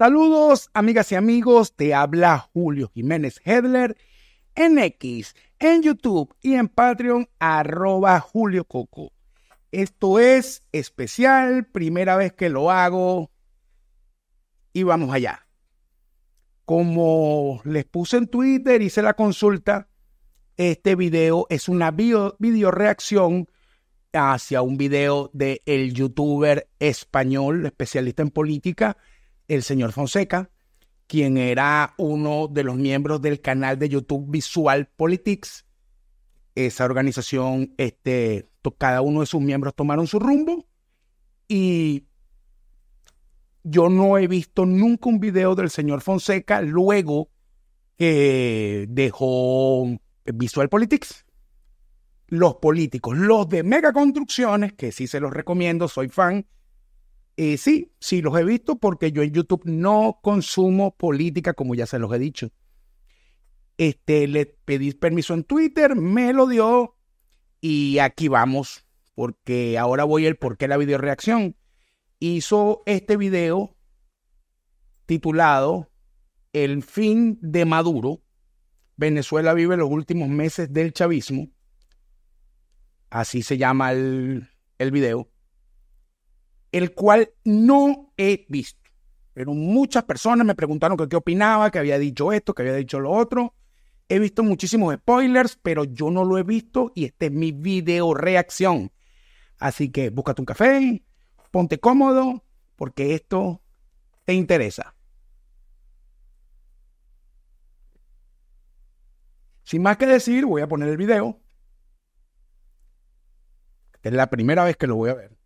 Saludos, amigas y amigos, te habla Julio Jiménez Hedler en X, en YouTube y en Patreon arroba Julio Coco. Esto es especial, primera vez que lo hago y vamos allá. Como les puse en Twitter, hice la consulta, este video es una video, reacción hacia un video del el youtuber español, especialista en política, el señor Fonseca, quien era uno de los miembros del canal de YouTube Visual Politics. Esa organización, este, cada uno de sus miembros tomaron su rumbo y yo no he visto nunca un video del señor Fonseca luego que dejó Visual Politics. Los políticos, los de megaconstrucciones, que sí se los recomiendo, soy fan, eh, sí, sí los he visto porque yo en YouTube no consumo política, como ya se los he dicho. Este, le pedí permiso en Twitter, me lo dio y aquí vamos, porque ahora voy el por qué la videoreacción. Hizo este video titulado El fin de Maduro. Venezuela vive los últimos meses del chavismo. Así se llama el, el video el cual no he visto. Pero muchas personas me preguntaron qué opinaba, que había dicho esto, que había dicho lo otro. He visto muchísimos spoilers, pero yo no lo he visto y este es mi video reacción. Así que búscate un café, ponte cómodo, porque esto te interesa. Sin más que decir, voy a poner el video. es la primera vez que lo voy a ver.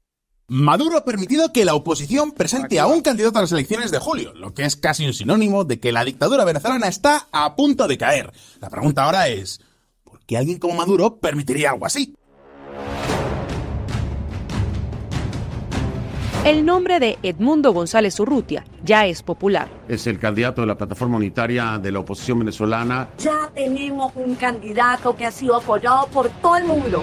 Maduro ha permitido que la oposición presente a un candidato a las elecciones de julio, lo que es casi un sinónimo de que la dictadura venezolana está a punto de caer. La pregunta ahora es, ¿por qué alguien como Maduro permitiría algo así? El nombre de Edmundo González Urrutia ya es popular. Es el candidato de la plataforma unitaria de la oposición venezolana. Ya tenemos un candidato que ha sido apoyado por todo el mundo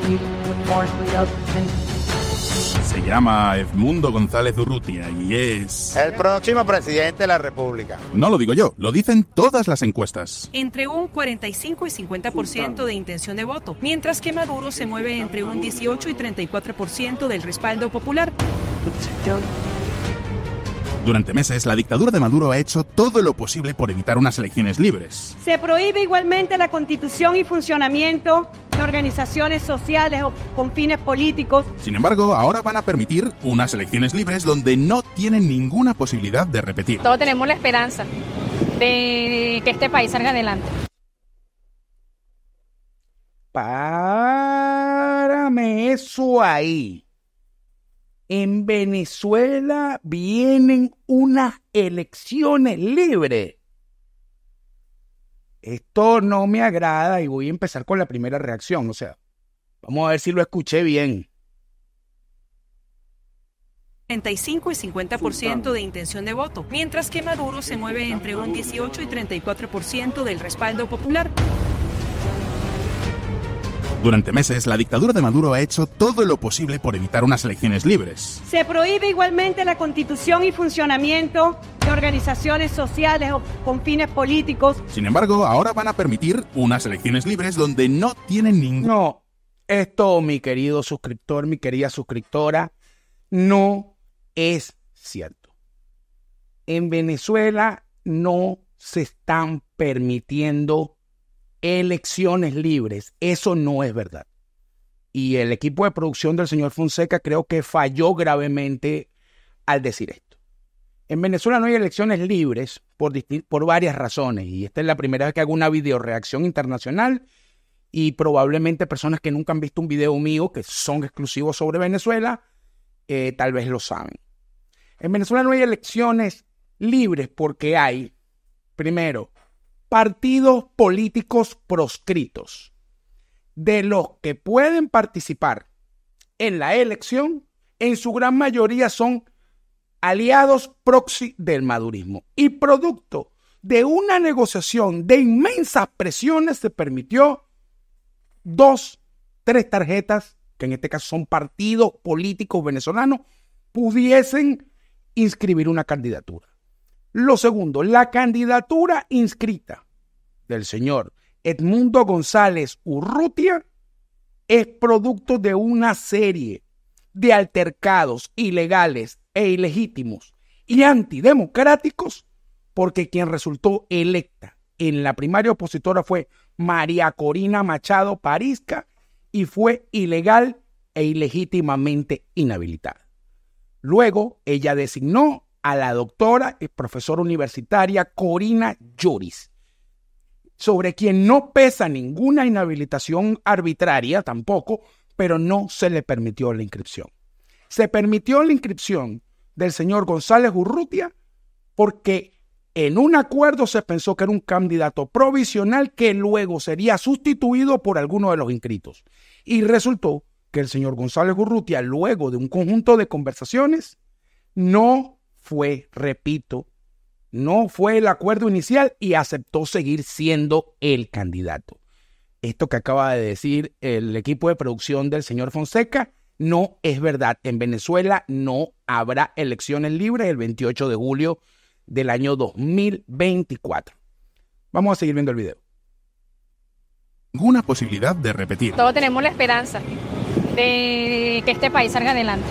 se llama Edmundo González Urrutia y es... El próximo presidente de la República. No lo digo yo, lo dicen todas las encuestas. Entre un 45 y 50% de intención de voto, mientras que Maduro se mueve entre un 18 y 34% del respaldo popular. Durante meses, la dictadura de Maduro ha hecho todo lo posible por evitar unas elecciones libres. Se prohíbe igualmente la constitución y funcionamiento de organizaciones sociales o con fines políticos. Sin embargo, ahora van a permitir unas elecciones libres donde no tienen ninguna posibilidad de repetir. Todos tenemos la esperanza de que este país salga adelante. Párame eso ahí en Venezuela vienen unas elecciones libres. Esto no me agrada y voy a empezar con la primera reacción. O sea, vamos a ver si lo escuché bien. 35 y 50% de intención de voto, mientras que Maduro se mueve entre un 18 y 34% del respaldo popular. Durante meses, la dictadura de Maduro ha hecho todo lo posible por evitar unas elecciones libres. Se prohíbe igualmente la constitución y funcionamiento de organizaciones sociales o con fines políticos. Sin embargo, ahora van a permitir unas elecciones libres donde no tienen ningún... No, esto, mi querido suscriptor, mi querida suscriptora, no es cierto. En Venezuela no se están permitiendo elecciones libres. Eso no es verdad. Y el equipo de producción del señor Fonseca creo que falló gravemente al decir esto. En Venezuela no hay elecciones libres por, por varias razones. Y esta es la primera vez que hago una videoreacción internacional y probablemente personas que nunca han visto un video mío, que son exclusivos sobre Venezuela, eh, tal vez lo saben. En Venezuela no hay elecciones libres porque hay, primero, partidos políticos proscritos, de los que pueden participar en la elección, en su gran mayoría son aliados proxy del madurismo y producto de una negociación de inmensas presiones se permitió dos, tres tarjetas, que en este caso son partidos políticos venezolanos, pudiesen inscribir una candidatura. Lo segundo, la candidatura inscrita del señor Edmundo González Urrutia es producto de una serie de altercados ilegales e ilegítimos y antidemocráticos, porque quien resultó electa en la primaria opositora fue María Corina Machado Parisca y fue ilegal e ilegítimamente inhabilitada. Luego, ella designó a la doctora y profesora universitaria Corina Lloris, sobre quien no pesa ninguna inhabilitación arbitraria tampoco, pero no se le permitió la inscripción. Se permitió la inscripción del señor González Urrutia porque en un acuerdo se pensó que era un candidato provisional que luego sería sustituido por alguno de los inscritos. Y resultó que el señor González Urrutia, luego de un conjunto de conversaciones, no fue, repito, no fue el acuerdo inicial y aceptó seguir siendo el candidato. Esto que acaba de decir el equipo de producción del señor Fonseca no es verdad. En Venezuela no habrá elecciones libres el 28 de julio del año 2024. Vamos a seguir viendo el video. Una posibilidad de repetir. Todos tenemos la esperanza de que este país salga adelante.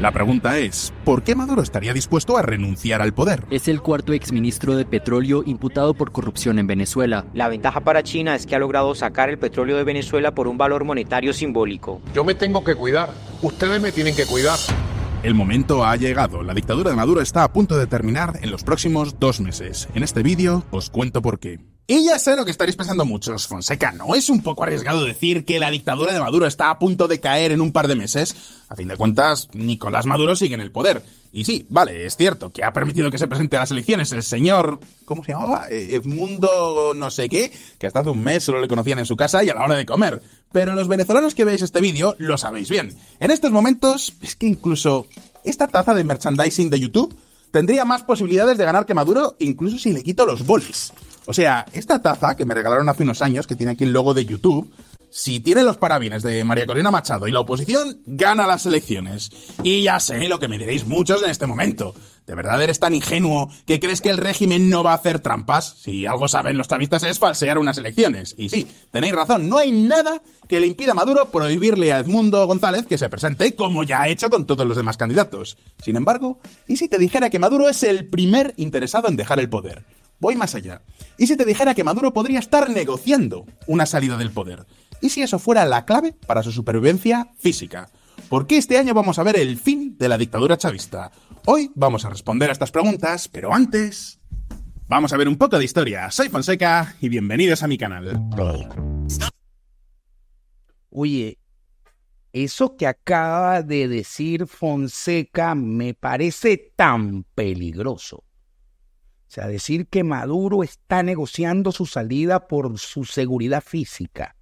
La pregunta es, ¿por qué Maduro estaría dispuesto a renunciar al poder? Es el cuarto exministro de petróleo imputado por corrupción en Venezuela. La ventaja para China es que ha logrado sacar el petróleo de Venezuela por un valor monetario simbólico. Yo me tengo que cuidar, ustedes me tienen que cuidar. El momento ha llegado. La dictadura de Maduro está a punto de terminar en los próximos dos meses. En este vídeo os cuento por qué. Y ya sé lo que estaréis pensando muchos, Fonseca, ¿no es un poco arriesgado decir que la dictadura de Maduro está a punto de caer en un par de meses? A fin de cuentas, Nicolás Maduro sigue en el poder. Y sí, vale, es cierto que ha permitido que se presente a las elecciones el señor... ¿Cómo se llamaba? Eh, Mundo no sé qué, que hasta hace un mes solo le conocían en su casa y a la hora de comer. Pero los venezolanos que veis este vídeo lo sabéis bien. En estos momentos, es que incluso esta taza de merchandising de YouTube tendría más posibilidades de ganar que Maduro, incluso si le quito los bolis. O sea, esta taza que me regalaron hace unos años, que tiene aquí el logo de YouTube, si tiene los parabienes de María Corina Machado y la oposición, gana las elecciones. Y ya sé lo que me diréis muchos en este momento. ¿De verdad eres tan ingenuo que crees que el régimen no va a hacer trampas? Si algo saben los chavistas es falsear unas elecciones. Y sí, tenéis razón, no hay nada que le impida a Maduro prohibirle a Edmundo González que se presente, como ya ha hecho con todos los demás candidatos. Sin embargo, ¿y si te dijera que Maduro es el primer interesado en dejar el poder? Voy más allá. ¿Y si te dijera que Maduro podría estar negociando una salida del poder? ¿Y si eso fuera la clave para su supervivencia física? ¿Por qué este año vamos a ver el fin de la dictadura chavista? Hoy vamos a responder a estas preguntas, pero antes... Vamos a ver un poco de historia. Soy Fonseca y bienvenidos a mi canal. Oye, eso que acaba de decir Fonseca me parece tan peligroso. O sea, decir que Maduro está negociando su salida por su seguridad física.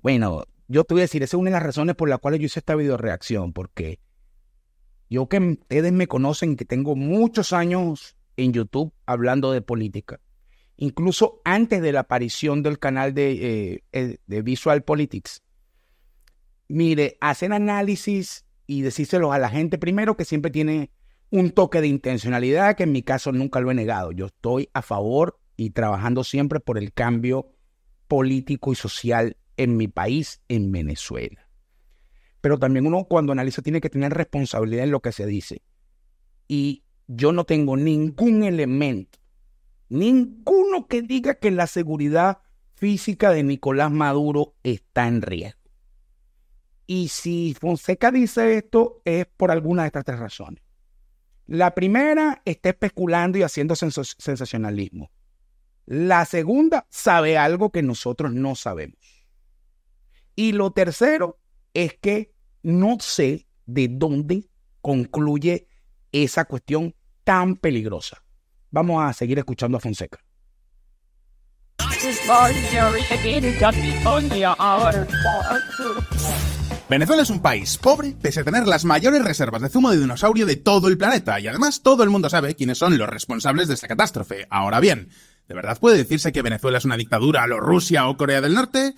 Bueno, yo te voy a decir, esa es una de las razones por las cuales yo hice esta reacción, porque yo que ustedes me conocen, que tengo muchos años en YouTube hablando de política, incluso antes de la aparición del canal de, eh, de Visual Politics, mire, hacen análisis y decírselo a la gente primero que siempre tiene un toque de intencionalidad que en mi caso nunca lo he negado. Yo estoy a favor y trabajando siempre por el cambio político y social en mi país, en Venezuela. Pero también uno cuando analiza tiene que tener responsabilidad en lo que se dice. Y yo no tengo ningún elemento, ninguno que diga que la seguridad física de Nicolás Maduro está en riesgo. Y si Fonseca dice esto es por alguna de estas tres razones. La primera está especulando y haciendo sensacionalismo. La segunda sabe algo que nosotros no sabemos. Y lo tercero es que no sé de dónde concluye esa cuestión tan peligrosa. Vamos a seguir escuchando a Fonseca. Venezuela es un país pobre, pese a tener las mayores reservas de zumo de dinosaurio de todo el planeta, y además todo el mundo sabe quiénes son los responsables de esta catástrofe. Ahora bien, ¿de verdad puede decirse que Venezuela es una dictadura a lo Rusia o Corea del Norte?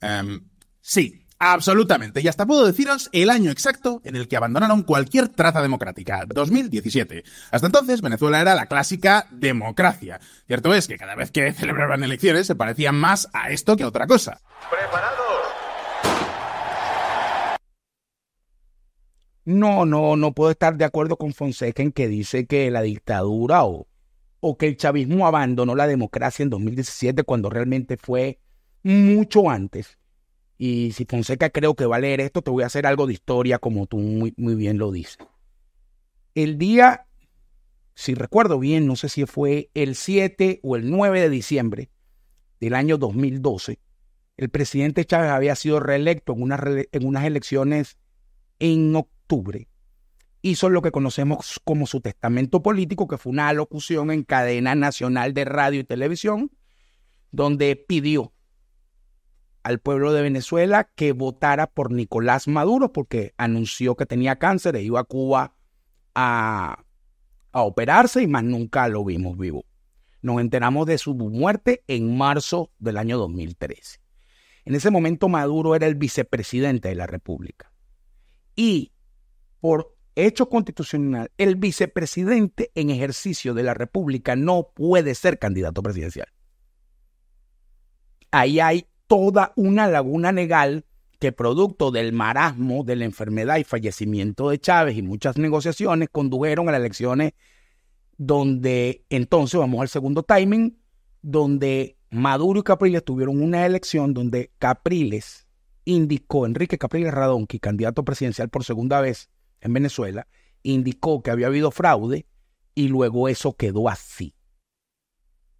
Em, sí, absolutamente. Y hasta puedo deciros el año exacto en el que abandonaron cualquier traza democrática, 2017. Hasta entonces Venezuela era la clásica democracia. Cierto es que cada vez que celebraban elecciones se parecían más a esto que a otra cosa. No, no, no puedo estar de acuerdo con Fonseca en que dice que la dictadura o, o que el chavismo abandonó la democracia en 2017 cuando realmente fue mucho antes. Y si Fonseca creo que va a leer esto, te voy a hacer algo de historia como tú muy, bien lo dices. El día, si recuerdo bien, no sé si fue el 7 o el 9 de diciembre del año 2012, el presidente Chávez había sido reelecto en unas, en unas elecciones en octubre octubre, hizo lo que conocemos como su testamento político, que fue una alocución en cadena nacional de radio y televisión, donde pidió al pueblo de Venezuela que votara por Nicolás Maduro, porque anunció que tenía cáncer e iba a Cuba a, a operarse y más nunca lo vimos vivo. Nos enteramos de su muerte en marzo del año 2013. En ese momento Maduro era el vicepresidente de la República. Y por hecho constitucional, el vicepresidente en ejercicio de la República no puede ser candidato presidencial. Ahí hay toda una laguna legal que producto del marasmo de la enfermedad y fallecimiento de Chávez y muchas negociaciones condujeron a las elecciones donde entonces vamos al segundo timing, donde Maduro y Capriles tuvieron una elección donde Capriles indicó, Enrique Capriles Radonqui, candidato presidencial por segunda vez, en Venezuela, indicó que había habido fraude y luego eso quedó así.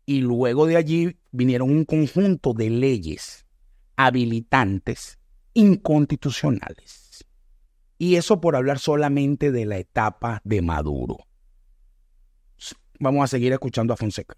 Y luego de allí vinieron un conjunto de leyes habilitantes inconstitucionales. Y eso por hablar solamente de la etapa de Maduro. Vamos a seguir escuchando a Fonseca.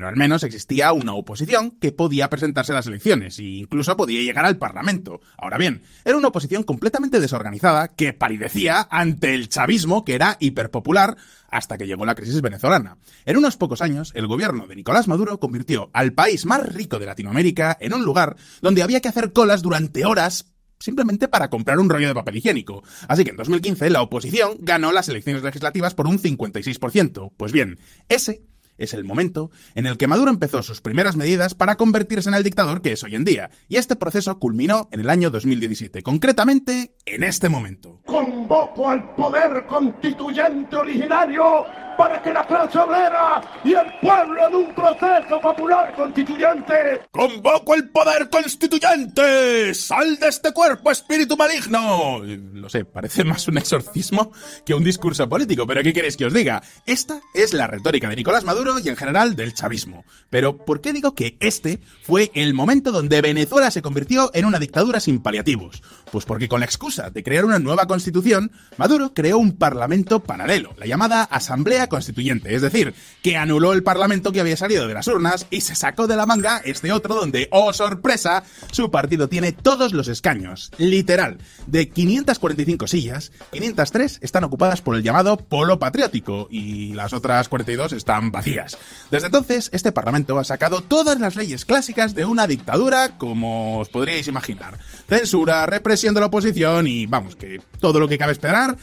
pero al menos existía una oposición que podía presentarse a las elecciones e incluso podía llegar al Parlamento. Ahora bien, era una oposición completamente desorganizada que paridecía ante el chavismo que era hiperpopular hasta que llegó la crisis venezolana. En unos pocos años, el gobierno de Nicolás Maduro convirtió al país más rico de Latinoamérica en un lugar donde había que hacer colas durante horas simplemente para comprar un rollo de papel higiénico. Así que en 2015 la oposición ganó las elecciones legislativas por un 56%. Pues bien, ese es el momento en el que Maduro empezó sus primeras medidas para convertirse en el dictador que es hoy en día, y este proceso culminó en el año 2017, concretamente en este momento. Convoco al poder constituyente originario para que la plaza obrera y el pueblo de un proceso popular constituyente. Convoco el poder constituyente. Sal de este cuerpo, espíritu maligno. Lo sé, parece más un exorcismo que un discurso político, pero ¿qué queréis que os diga? Esta es la retórica de Nicolás Maduro y en general del chavismo. Pero ¿por qué digo que este fue el momento donde Venezuela se convirtió en una dictadura sin paliativos? Pues porque con la excusa de crear una nueva constitución, Maduro creó un parlamento paralelo, la llamada Asamblea Constituyente, es decir, que anuló el Parlamento que había salido de las urnas y se sacó de la manga este otro donde, oh sorpresa, su partido tiene todos los escaños, literal, de 545 sillas, 503 están ocupadas por el llamado polo patriótico y las otras 42 están vacías. Desde entonces, este Parlamento ha sacado todas las leyes clásicas de una dictadura como os podríais imaginar. Censura, represión de la oposición y vamos, que todo lo que cabe esperar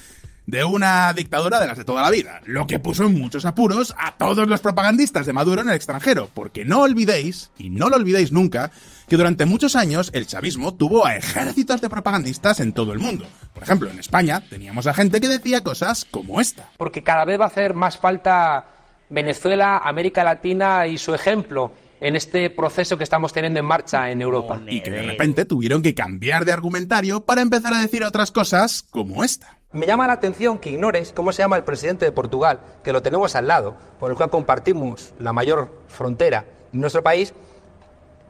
de una dictadura de las de toda la vida, lo que puso en muchos apuros a todos los propagandistas de Maduro en el extranjero, porque no olvidéis, y no lo olvidéis nunca, que durante muchos años el chavismo tuvo a ejércitos de propagandistas en todo el mundo. Por ejemplo, en España teníamos a gente que decía cosas como esta. Porque cada vez va a hacer más falta Venezuela, América Latina y su ejemplo en este proceso que estamos teniendo en marcha en Europa. Y que de repente tuvieron que cambiar de argumentario para empezar a decir otras cosas como esta. Me llama la atención que ignores cómo se llama el presidente de Portugal, que lo tenemos al lado, con el cual compartimos la mayor frontera de nuestro país.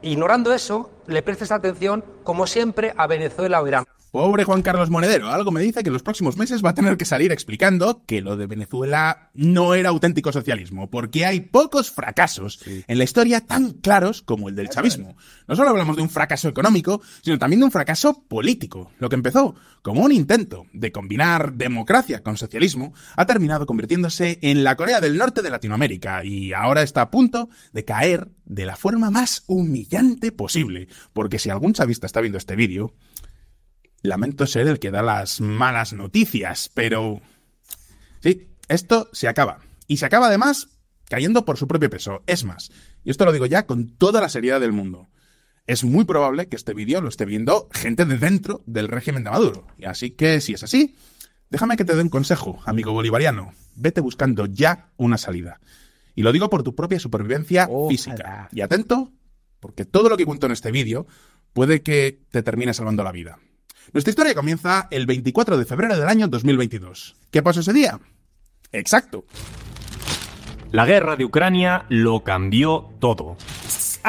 Ignorando eso, le prestes atención, como siempre, a Venezuela o Irán. Pobre Juan Carlos Monedero, algo me dice que en los próximos meses va a tener que salir explicando que lo de Venezuela no era auténtico socialismo, porque hay pocos fracasos en la historia tan claros como el del chavismo. No solo hablamos de un fracaso económico, sino también de un fracaso político. Lo que empezó como un intento de combinar democracia con socialismo ha terminado convirtiéndose en la Corea del Norte de Latinoamérica y ahora está a punto de caer de la forma más humillante posible, porque si algún chavista está viendo este vídeo, Lamento ser el que da las malas noticias, pero... Sí, esto se acaba. Y se acaba además cayendo por su propio peso. Es más, y esto lo digo ya con toda la seriedad del mundo, es muy probable que este vídeo lo esté viendo gente de dentro del régimen de Maduro. Así que si es así, déjame que te dé un consejo, amigo bolivariano. Vete buscando ya una salida. Y lo digo por tu propia supervivencia física. Y atento, porque todo lo que cuento en este vídeo puede que te termine salvando la vida. Nuestra historia comienza el 24 de febrero del año 2022. ¿Qué pasó ese día? Exacto. La guerra de Ucrania lo cambió todo.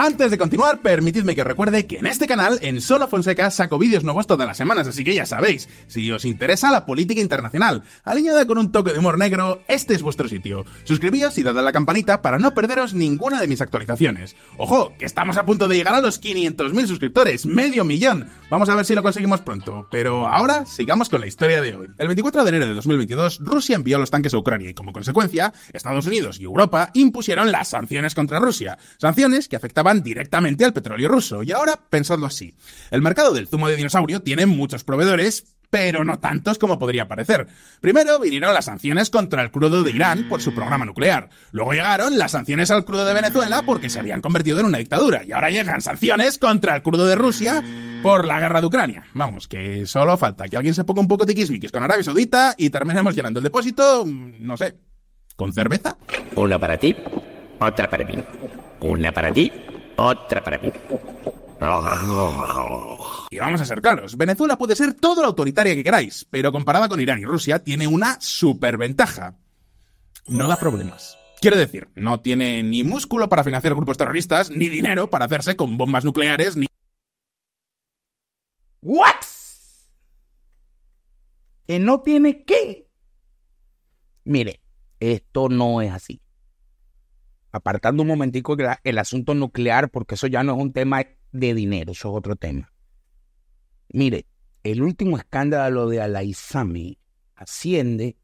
Antes de continuar, permitidme que recuerde que en este canal, en Solo Fonseca, saco vídeos nuevos todas las semanas, así que ya sabéis, si os interesa la política internacional, alineada con un toque de humor negro, este es vuestro sitio. Suscribíos y dad a la campanita para no perderos ninguna de mis actualizaciones. Ojo, que estamos a punto de llegar a los 500.000 suscriptores, medio millón. Vamos a ver si lo conseguimos pronto, pero ahora sigamos con la historia de hoy. El 24 de enero de 2022, Rusia envió los tanques a Ucrania y como consecuencia, Estados Unidos y Europa impusieron las sanciones contra Rusia, sanciones que afectaban directamente al petróleo ruso. Y ahora pensadlo así. El mercado del zumo de dinosaurio tiene muchos proveedores, pero no tantos como podría parecer. Primero vinieron las sanciones contra el crudo de Irán por su programa nuclear. Luego llegaron las sanciones al crudo de Venezuela porque se habían convertido en una dictadura. Y ahora llegan sanciones contra el crudo de Rusia por la guerra de Ucrania. Vamos, que solo falta que alguien se ponga un poco tiquismiquis con Arabia Saudita y terminemos llenando el depósito, no sé, con cerveza. Una para ti, otra para mí. Una para ti, otra para mí. Y vamos a ser claros, Venezuela puede ser todo lo autoritaria que queráis, pero comparada con Irán y Rusia tiene una superventaja. No da problemas. Quiero decir, no tiene ni músculo para financiar grupos terroristas, ni dinero para hacerse con bombas nucleares, ni... ¿What? ¿Que no tiene qué? Mire, esto no es así apartando un momentico el, asunto nuclear, porque eso ya no es un tema de dinero, eso es otro tema. Mire, el último escándalo de Alaizami asciende,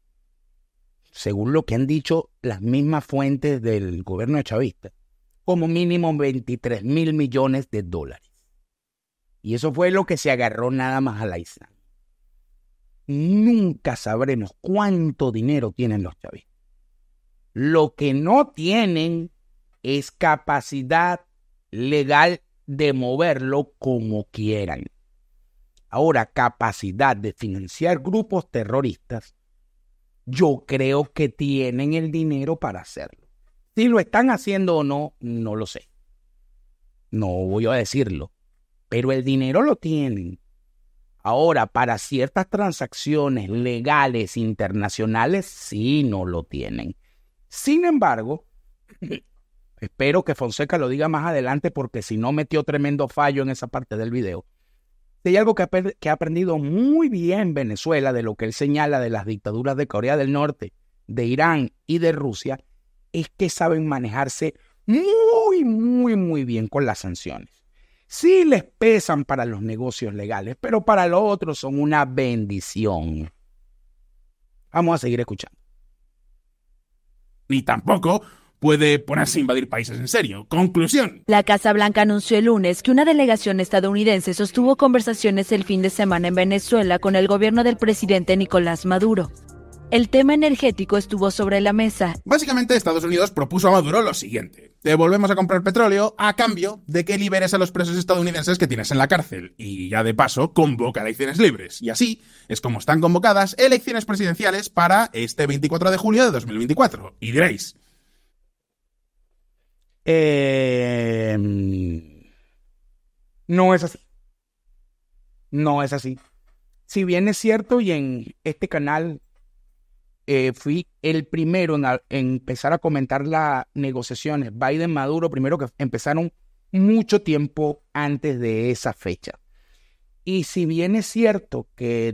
según lo que han dicho las mismas fuentes del gobierno de chavista, como mínimo 23 mil millones de dólares. Y eso fue lo que se agarró nada más a la Nunca sabremos cuánto dinero tienen los chavistas. Lo que no tienen es capacidad legal de moverlo como quieran. Ahora, capacidad de financiar grupos terroristas, yo creo que tienen el dinero para hacerlo. Si lo están haciendo o no, no lo sé. No voy a decirlo, pero el dinero lo tienen. Ahora, para ciertas transacciones legales internacionales, sí no lo tienen. Sin embargo, espero que Fonseca lo diga más adelante porque si no metió tremendo fallo en esa parte del video. Hay algo que ha, que ha aprendido muy bien Venezuela de lo que él señala de las dictaduras de Corea del Norte, de Irán y de Rusia, es que saben manejarse muy, muy, muy bien con las sanciones. Sí les pesan para los negocios legales, pero para los otros son una bendición. Vamos a seguir escuchando ni tampoco puede ponerse a invadir países en serio. Conclusión. La Casa Blanca anunció el lunes que una delegación estadounidense sostuvo conversaciones el fin de semana en Venezuela con el gobierno del presidente Nicolás Maduro el tema energético estuvo sobre la mesa. Básicamente Estados Unidos propuso a Maduro lo siguiente. Te volvemos a comprar petróleo a cambio de que liberes a los presos estadounidenses que tienes en la cárcel y ya de paso convoca elecciones libres. Y así es como están convocadas elecciones presidenciales para este 24 de julio de 2024. Y diréis... Eh... No es así. No es así. Si bien es cierto y en este canal eh, fui el primero en, empezar a comentar las negociaciones. Biden Maduro, primero que empezaron mucho tiempo antes de esa fecha. Y si bien es cierto que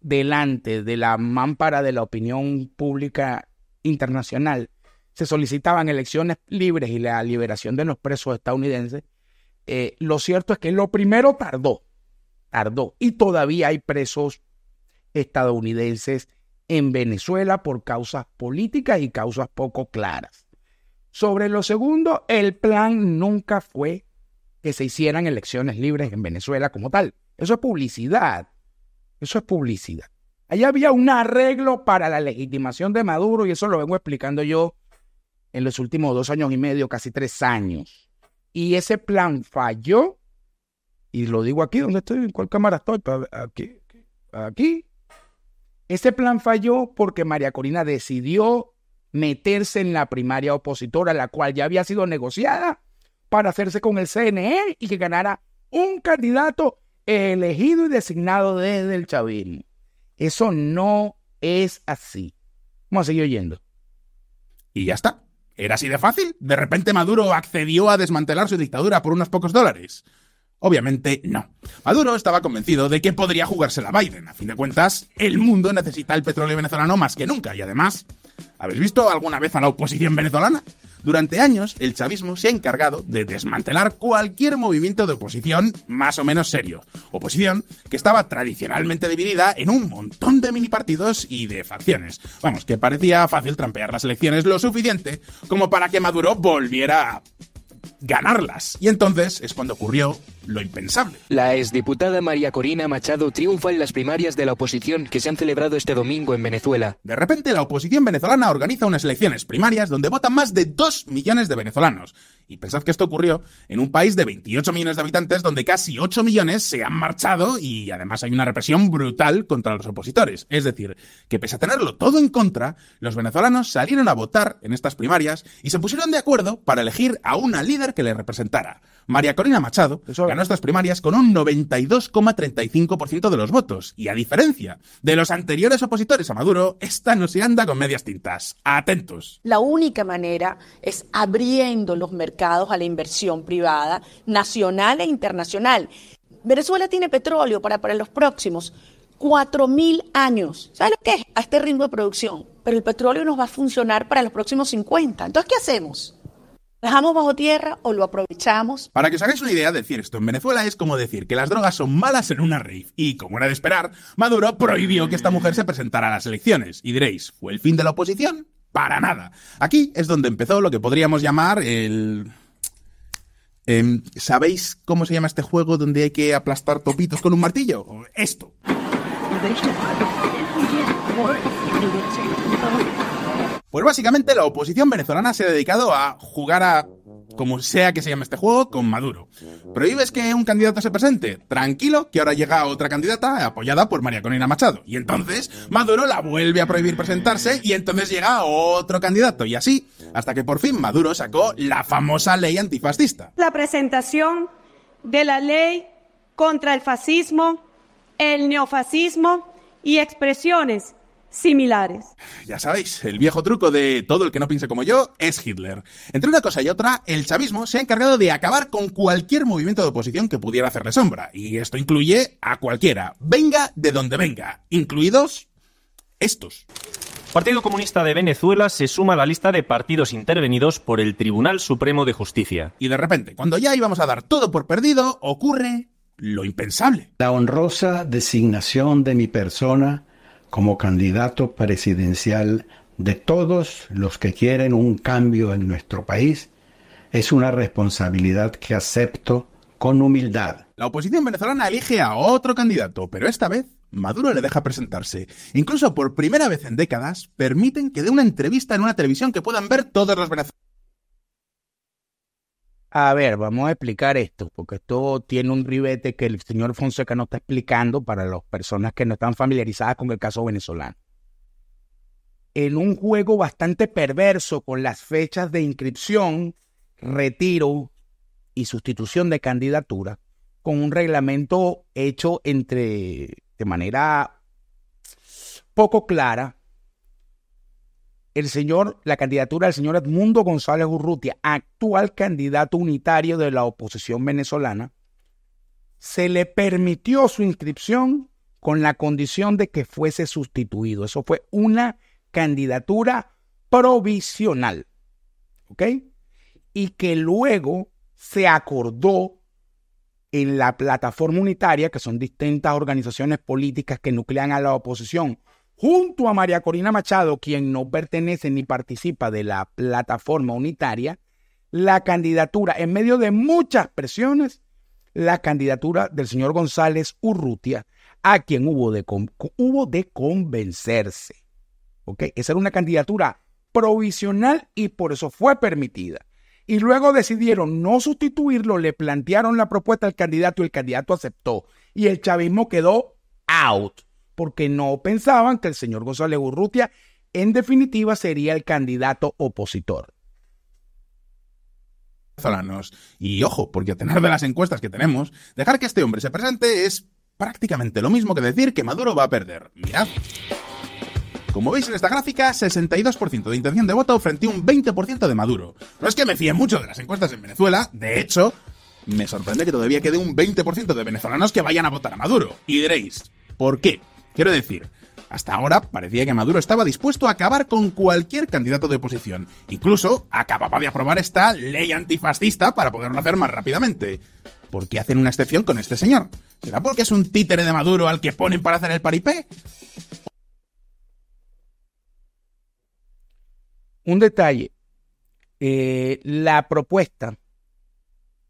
delante de la mámpara de la opinión pública internacional se solicitaban elecciones libres y la liberación de los presos estadounidenses, eh, lo cierto es que lo primero tardó, tardó, y todavía hay presos estadounidenses en Venezuela por causas políticas y causas poco claras. Sobre lo segundo, el plan nunca fue que se hicieran elecciones libres en Venezuela como tal. Eso es publicidad. Eso es publicidad. Allá había un arreglo para la legitimación de Maduro y eso lo vengo explicando yo en los últimos dos años y medio, casi tres años. Y ese plan falló. Y lo digo aquí, donde estoy? ¿En cuál cámara estoy? Aquí. aquí. Este plan falló porque María Corina decidió meterse en la primaria opositora, la cual ya había sido negociada para hacerse con el CNE y que ganara un candidato elegido y designado desde el chavismo. Eso no es así. Vamos a seguir oyendo. Y ya está. Era así de fácil. De repente Maduro accedió a desmantelar su dictadura por unos pocos dólares. Obviamente no. Maduro estaba convencido de que podría jugársela a Biden. A fin de cuentas, el mundo necesita el petróleo venezolano más que nunca. Y además, ¿habéis visto alguna vez a la oposición venezolana? Durante años, el chavismo se ha encargado de desmantelar cualquier movimiento de oposición más o menos serio. Oposición que estaba tradicionalmente dividida en un montón de mini partidos y de facciones. Vamos, que parecía fácil trampear las elecciones lo suficiente como para que Maduro volviera a ganarlas. Y entonces es cuando ocurrió lo impensable. La exdiputada María Corina Machado triunfa en las primarias de la oposición que se han celebrado este domingo en Venezuela. De repente la oposición venezolana organiza unas elecciones primarias donde votan más de 2 millones de venezolanos. Y pensad que esto ocurrió en un país de 28 millones de habitantes donde casi 8 millones se han marchado y además hay una represión brutal contra los opositores. Es decir, que pese a tenerlo todo en contra, los venezolanos salieron a votar en estas primarias y se pusieron de acuerdo para elegir a una líder que le representara. María Corina Machado ganó estas primarias con un 92,35% de los votos. Y a diferencia de los anteriores opositores a Maduro, esta no se anda con medias tintas. Atentos. La única manera es abriendo los mercados a la inversión privada, nacional e internacional. Venezuela tiene petróleo para, para los próximos 4.000 años. ¿Sabes lo que A este ritmo de producción. Pero el petróleo nos va a funcionar para los próximos 50. Entonces, ¿qué hacemos? dejamos bajo tierra o lo aprovechamos. Para que os hagáis una idea, decir esto en Venezuela es como decir que las drogas son malas en una rave. Y como era de esperar, Maduro prohibió que esta mujer se presentara a las elecciones. Y diréis, ¿fue el fin de la oposición? Para nada. Aquí es donde empezó lo que podríamos llamar el... Em, ¿Sabéis cómo se llama este juego donde hay que aplastar topitos con un martillo? Esto. Pues básicamente la oposición venezolana se ha dedicado a jugar a como sea que se llame este juego con Maduro. ¿Prohíbes que un candidato se presente? Tranquilo, que ahora llega otra candidata apoyada por María Corina Machado. Y entonces Maduro la vuelve a prohibir presentarse y entonces llega otro candidato. Y así, hasta que por fin Maduro sacó la famosa ley antifascista. La presentación de la ley contra el fascismo, el neofascismo y expresiones similares. Ya sabéis, el viejo truco de todo el que no piense como yo es Hitler. Entre una cosa y otra, el chavismo se ha encargado de acabar con cualquier movimiento de oposición que pudiera hacerle sombra, y esto incluye a cualquiera, venga de donde venga, incluidos estos. Partido Comunista de Venezuela se suma a la lista de partidos intervenidos por el Tribunal Supremo de Justicia. Y de repente, cuando ya íbamos a dar todo por perdido, ocurre lo impensable. La honrosa designación de mi persona como candidato presidencial de todos los que quieren un cambio en nuestro país es una responsabilidad que acepto con humildad. La oposición venezolana elige a otro candidato, pero esta vez Maduro le deja presentarse. Incluso por primera vez en décadas, permiten que dé una entrevista en una televisión que puedan ver todos los venezolanos. A ver, vamos a explicar esto, porque esto tiene un ribete que el señor Fonseca no está explicando para las personas que no están familiarizadas con el caso venezolano. En un juego bastante perverso con las fechas de inscripción, retiro y sustitución de candidatura, con un reglamento hecho entre de manera poco clara, el señor, la candidatura del señor Edmundo González Urrutia, actual candidato unitario de la oposición venezolana, se le permitió su inscripción con la condición de que fuese sustituido. Eso fue una candidatura provisional. ¿Ok? Y que luego se acordó en la plataforma unitaria, que son distintas organizaciones políticas que nuclean a la oposición junto a María Corina Machado, quien no pertenece ni participa de la plataforma unitaria, la candidatura, en medio de muchas presiones, la candidatura del señor González Urrutia, a quien hubo de, convencerse. Esa era una candidatura provisional y por eso fue permitida. Y luego decidieron no sustituirlo, le plantearon la propuesta al candidato y el candidato aceptó. Y el chavismo quedó out porque no pensaban que el señor González Urrutia en definitiva sería el candidato opositor. Y ojo, porque a tener de las encuestas que tenemos, dejar que este hombre se presente es prácticamente lo mismo que decir que Maduro va a perder. Mirad. Como veis en esta gráfica, 62% de intención de voto frente a un 20% de Maduro. No es que me fíe mucho de las encuestas en Venezuela, de hecho, me sorprende que todavía quede un 20% de venezolanos que vayan a votar a Maduro. Y diréis, ¿por qué? Quiero decir, hasta ahora parecía que Maduro estaba dispuesto a acabar con cualquier candidato de oposición. Incluso acababa de aprobar esta ley antifascista para poderlo hacer más rápidamente. ¿Por qué hacen una excepción con este señor? ¿Será porque es un títere de Maduro al que ponen para hacer el paripé? Un detalle. Eh, la propuesta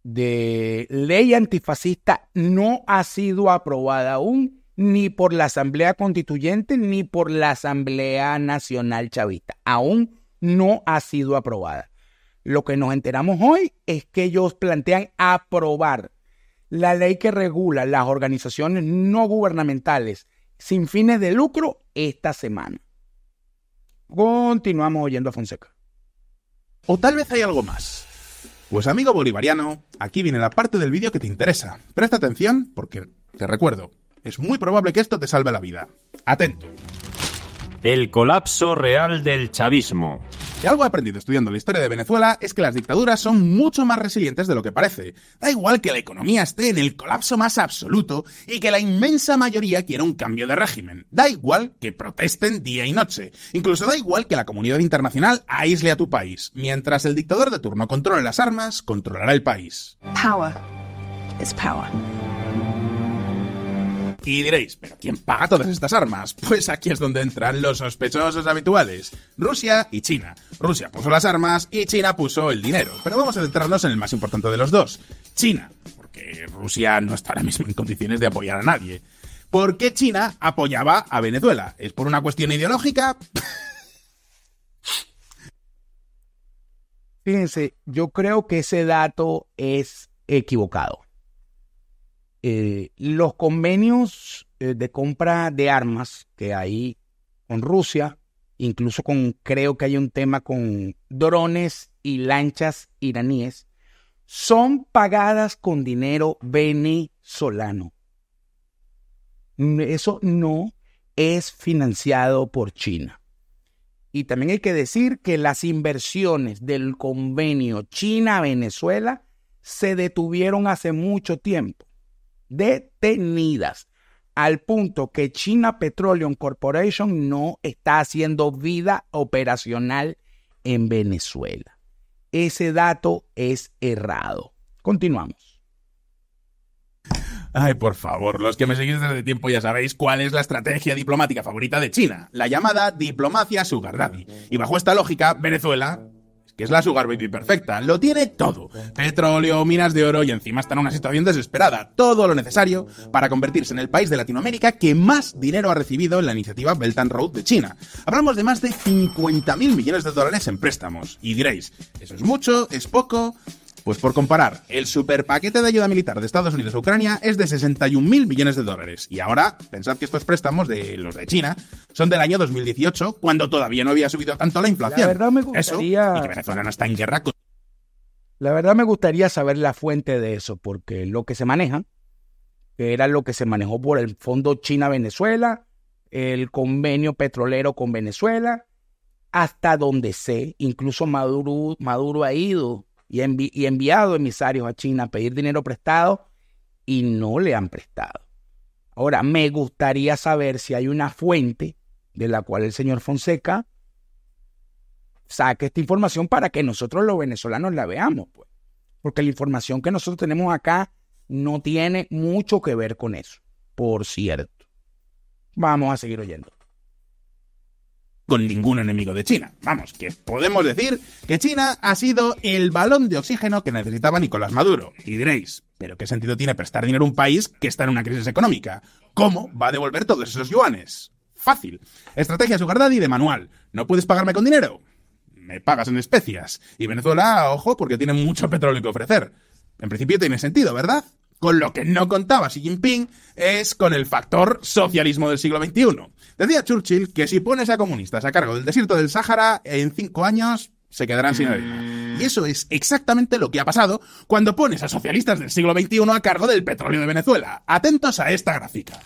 de ley antifascista no ha sido aprobada aún ni por la Asamblea Constituyente ni por la Asamblea Nacional Chavista. Aún no ha sido aprobada. Lo que nos enteramos hoy es que ellos plantean aprobar la ley que regula las organizaciones no gubernamentales sin fines de lucro esta semana. Continuamos oyendo a Fonseca. O tal vez hay algo más. Pues amigo bolivariano, aquí viene la parte del vídeo que te interesa. Presta atención porque, te recuerdo, es muy probable que esto te salve la vida. Atento. El colapso real del chavismo. Si algo he aprendido estudiando la historia de Venezuela es que las dictaduras son mucho más resilientes de lo que parece. Da igual que la economía esté en el colapso más absoluto y que la inmensa mayoría quiera un cambio de régimen. Da igual que protesten día y noche. Incluso da igual que la comunidad internacional aísle a tu país. Mientras el dictador de turno controle las armas, controlará el país. Power is power. Y diréis, ¿pero quién paga todas estas armas? Pues aquí es donde entran los sospechosos habituales, Rusia y China. Rusia puso las armas y China puso el dinero. Pero vamos a centrarnos en el más importante de los dos, China, porque Rusia no está ahora mismo en condiciones de apoyar a nadie. ¿Por qué China apoyaba a Venezuela? ¿Es por una cuestión ideológica? Fíjense, yo creo que ese dato es equivocado. Eh, los convenios eh, de compra de armas que hay con Rusia, incluso con, creo que hay un tema con drones y lanchas iraníes, son pagadas con dinero venezolano. Mm, eso no es financiado por China. Y también hay que decir que las inversiones del convenio China-Venezuela se detuvieron hace mucho tiempo detenidas, al punto que China Petroleum Corporation no está haciendo vida operacional en Venezuela. Ese dato es errado. Continuamos. Ay, por favor, los que me seguís desde tiempo ya sabéis cuál es la estrategia diplomática favorita de China, la llamada diplomacia sugar daddy. Y bajo esta lógica, Venezuela que es la Sugar Baby perfecta. Lo tiene todo. Petróleo, minas de oro y encima está en una situación desesperada. Todo lo necesario para convertirse en el país de Latinoamérica que más dinero ha recibido en la iniciativa Belt and Road de China. Hablamos de más de 50 mil millones de dólares en préstamos. Y diréis, ¿eso es mucho? ¿Es poco? Pues por comparar, el superpaquete de ayuda militar de Estados Unidos a Ucrania es de 61 mil millones de dólares. Y ahora, pensad que estos préstamos de los de China son del año 2018, cuando todavía no había subido tanto la inflación. La verdad me gustaría... La verdad me gustaría saber la fuente de eso, porque lo que se maneja, que era lo que se manejó por el Fondo China-Venezuela, el convenio petrolero con Venezuela, hasta donde sé, incluso Maduro ha ido y, enviado emisarios a China a pedir dinero prestado y no le han prestado. Ahora, me gustaría saber si hay una fuente de la cual el señor Fonseca saque esta información para que nosotros los venezolanos la veamos, pues. Porque la información que nosotros tenemos acá no tiene mucho que ver con eso, por cierto. Vamos a seguir oyendo con ningún enemigo de China. Vamos, que podemos decir que China ha sido el balón de oxígeno que necesitaba Nicolás Maduro. Y diréis, ¿pero qué sentido tiene prestar dinero a un país que está en una crisis económica? ¿Cómo va a devolver todos esos yuanes? Fácil. Estrategia Sugar y de manual. ¿No puedes pagarme con dinero? Me pagas en especias. Y Venezuela, ojo, porque tiene mucho petróleo que ofrecer. En principio tiene sentido, ¿verdad? Con lo que no contaba Xi Jinping es con el factor socialismo del siglo XXI. Decía Churchill que si pones a comunistas a cargo del desierto del Sáhara, en cinco años se quedarán sin él. Mm. Y eso es exactamente lo que ha pasado cuando pones a socialistas del siglo XXI a cargo del petróleo de Venezuela. Atentos a esta gráfica.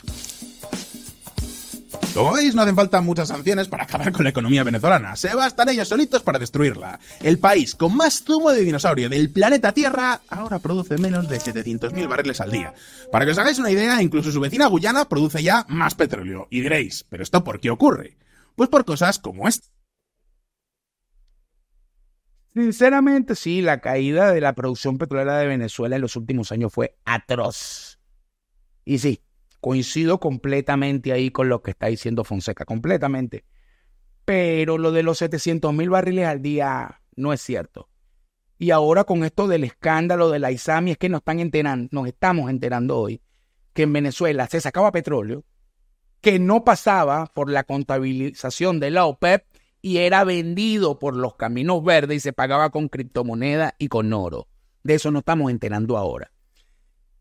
Como veis, no hacen falta muchas sanciones para acabar con la economía venezolana. Se bastan ellos solitos para destruirla. El país con más zumo de dinosaurio del planeta Tierra ahora produce menos de 700.000 barriles al día. Para que os hagáis una idea, incluso su vecina Guyana produce ya más petróleo. Y diréis, ¿pero esto por qué ocurre? Pues por cosas como esta. Sinceramente, sí, la caída de la producción petrolera de Venezuela en los últimos años fue atroz. Y sí, Coincido completamente ahí con lo que está diciendo Fonseca, completamente. Pero lo de los 700 mil barriles al día no es cierto. Y ahora con esto del escándalo de la ISAMI es que nos están enterando, nos estamos enterando hoy que en Venezuela se sacaba petróleo que no pasaba por la contabilización de la OPEP y era vendido por los caminos verdes y se pagaba con criptomoneda y con oro. De eso nos estamos enterando ahora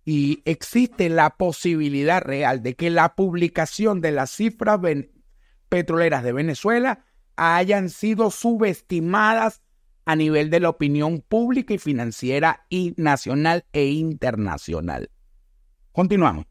y existe la posibilidad real de que la publicación de las cifras petroleras de Venezuela hayan sido subestimadas a nivel de la opinión pública y financiera y nacional e internacional. Continuamos.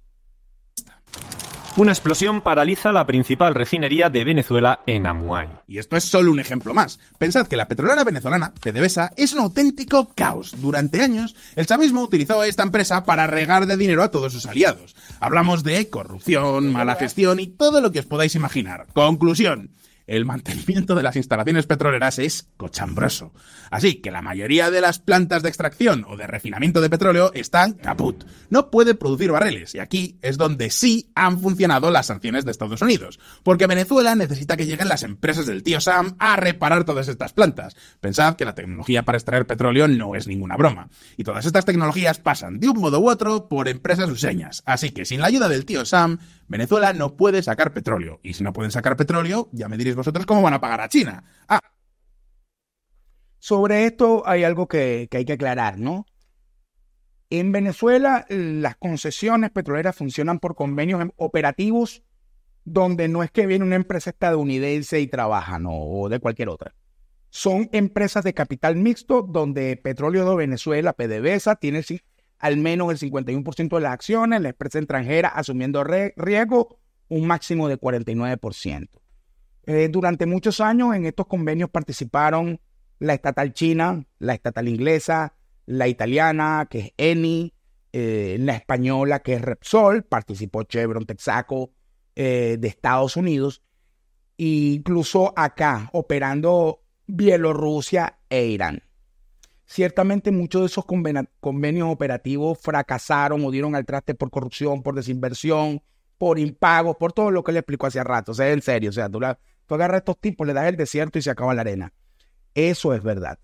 Una explosión paraliza la principal refinería de Venezuela en Amuay. Y esto es solo un ejemplo más. Pensad que la petrolera venezolana, PDVSA, es un auténtico caos. Durante años, el chavismo utilizó esta empresa para regar de dinero a todos sus aliados. Hablamos de corrupción, mala gestión y todo lo que os podáis imaginar. Conclusión el mantenimiento de las instalaciones petroleras es cochambroso. Así que la mayoría de las plantas de extracción o de refinamiento de petróleo están caput. No puede producir barriles. Y aquí es donde sí han funcionado las sanciones de Estados Unidos. Porque Venezuela necesita que lleguen las empresas del tío Sam a reparar todas estas plantas. Pensad que la tecnología para extraer petróleo no es ninguna broma. Y todas estas tecnologías pasan de un modo u otro por empresas useñas. Así que sin la ayuda del tío Sam, Venezuela no puede sacar petróleo. Y si no pueden sacar petróleo, ya me diréis vosotros cómo van a pagar a China? Ah. Sobre esto hay algo que, hay que aclarar, ¿no? En Venezuela las concesiones petroleras funcionan por convenios em, operativos donde no es que viene una empresa estadounidense y trabaja, no, o de cualquier otra. Son empresas de capital mixto donde Petróleo de Venezuela, PDVSA, tiene al menos el 51% de las acciones, la empresa extranjera asumiendo riesgo un máximo de 49%. Eh, durante muchos años en estos convenios participaron la estatal china, la estatal inglesa, la italiana, que es Eni, eh, la española, que es Repsol, participó Chevron Texaco eh, de Estados Unidos, e incluso acá operando Bielorrusia e Irán. Ciertamente muchos de esos convenios operativos fracasaron o dieron al traste por corrupción, por desinversión, por impagos, por todo lo que le explico hace rato. O sea, en serio, o sea, tú la, Tú agarras a estos tipos, le das el desierto y se acaba la arena. Eso es verdad.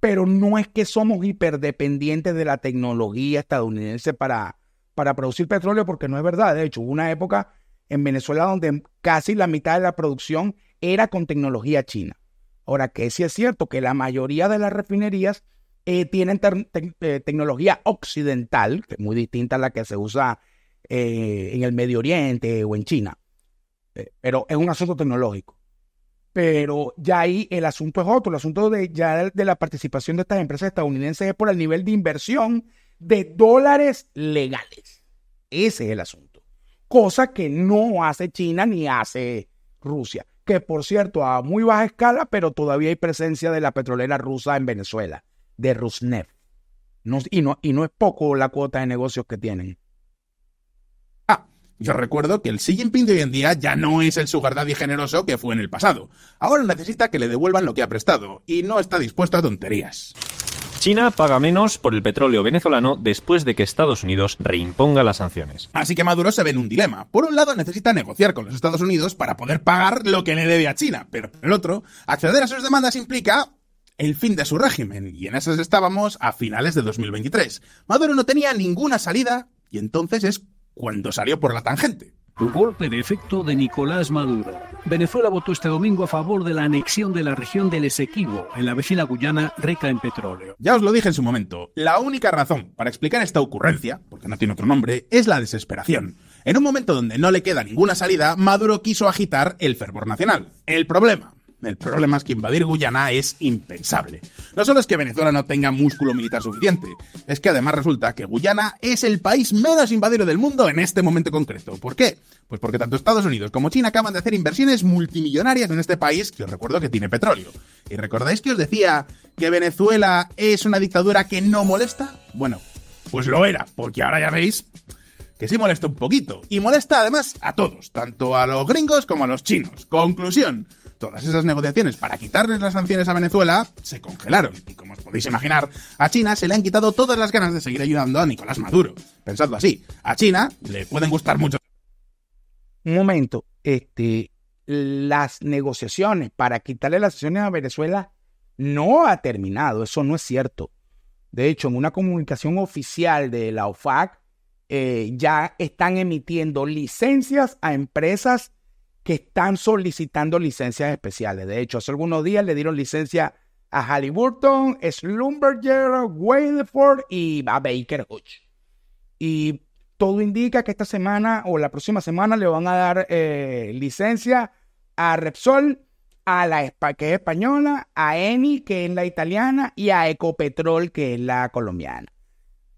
Pero no es que somos hiperdependientes de la tecnología estadounidense para, para producir petróleo, porque no es verdad. De hecho, hubo una época en Venezuela donde casi la mitad de la producción era con tecnología china. Ahora, que sí es cierto que la mayoría de las refinerías eh, tienen eh, tecnología occidental, que es muy distinta a la que se usa eh, en el Medio Oriente o en China. pero es un asunto tecnológico pero ya ahí el asunto es otro, el asunto de, ya de la participación de estas empresas estadounidenses es por el nivel de inversión de dólares legales. Ese es el asunto. Cosa que no hace China ni hace Rusia, que por cierto a muy baja escala, pero todavía hay presencia de la petrolera rusa en Venezuela, de Rusnev, no, y no es poco la cuota de negocios que tienen. Yo recuerdo que el Xi Jinping de hoy en día ya no es el sugar y generoso que fue en el pasado. Ahora necesita que le devuelvan lo que ha prestado y no está dispuesto a tonterías. China paga menos por el petróleo venezolano después de que Estados Unidos reimponga las sanciones. Así que Maduro se ve en un dilema. Por un lado necesita negociar con los Estados Unidos para poder pagar lo que le debe a China, pero por el otro, acceder a sus demandas implica el fin de su régimen, y en esas estábamos a finales de 2023. Maduro no tenía ninguna salida y entonces es cuando salió por la tangente. Golpe de efecto de Nicolás Maduro. Venezuela votó este domingo a favor de la anexión de la región del Esequibo, en la vecina Guyana rica en petróleo. Ya os lo dije en su momento, la única razón para explicar esta ocurrencia, porque no tiene otro nombre, es la desesperación. En un momento donde no le queda ninguna salida, Maduro quiso agitar el fervor nacional. El problema, el problema es que invadir Guyana es impensable. No solo es que Venezuela no tenga músculo militar suficiente, es que además resulta que Guyana es el país menos invadido del mundo en este momento concreto. ¿Por qué? Pues porque tanto Estados Unidos como China acaban de hacer inversiones multimillonarias en este país que os recuerdo que tiene petróleo. ¿Y recordáis que os decía que Venezuela es una dictadura que no molesta? Bueno, pues lo era, porque ahora ya veis que sí molesta un poquito. Y molesta además a todos, tanto a los gringos como a los chinos. Conclusión. Todas esas negociaciones para quitarles las sanciones a Venezuela se congelaron y como os podéis imaginar, a China se le han quitado todas las ganas de seguir ayudando a Nicolás Maduro. Pensadlo así, a China le pueden gustar mucho. Un momento, este, las negociaciones para quitarle las sanciones a Venezuela no ha terminado, eso no es cierto. De hecho, en una comunicación oficial de la OFAC, eh, ya están emitiendo licencias a empresas que están solicitando licencias especiales. De hecho, hace algunos días le dieron licencia a Halliburton, Slumberger, Wadeford y a Baker Hutch. Y todo indica que esta semana o la próxima semana le van a dar eh, licencia a Repsol, a la que es española, a Eni, que es la italiana, y a Ecopetrol, que es la colombiana.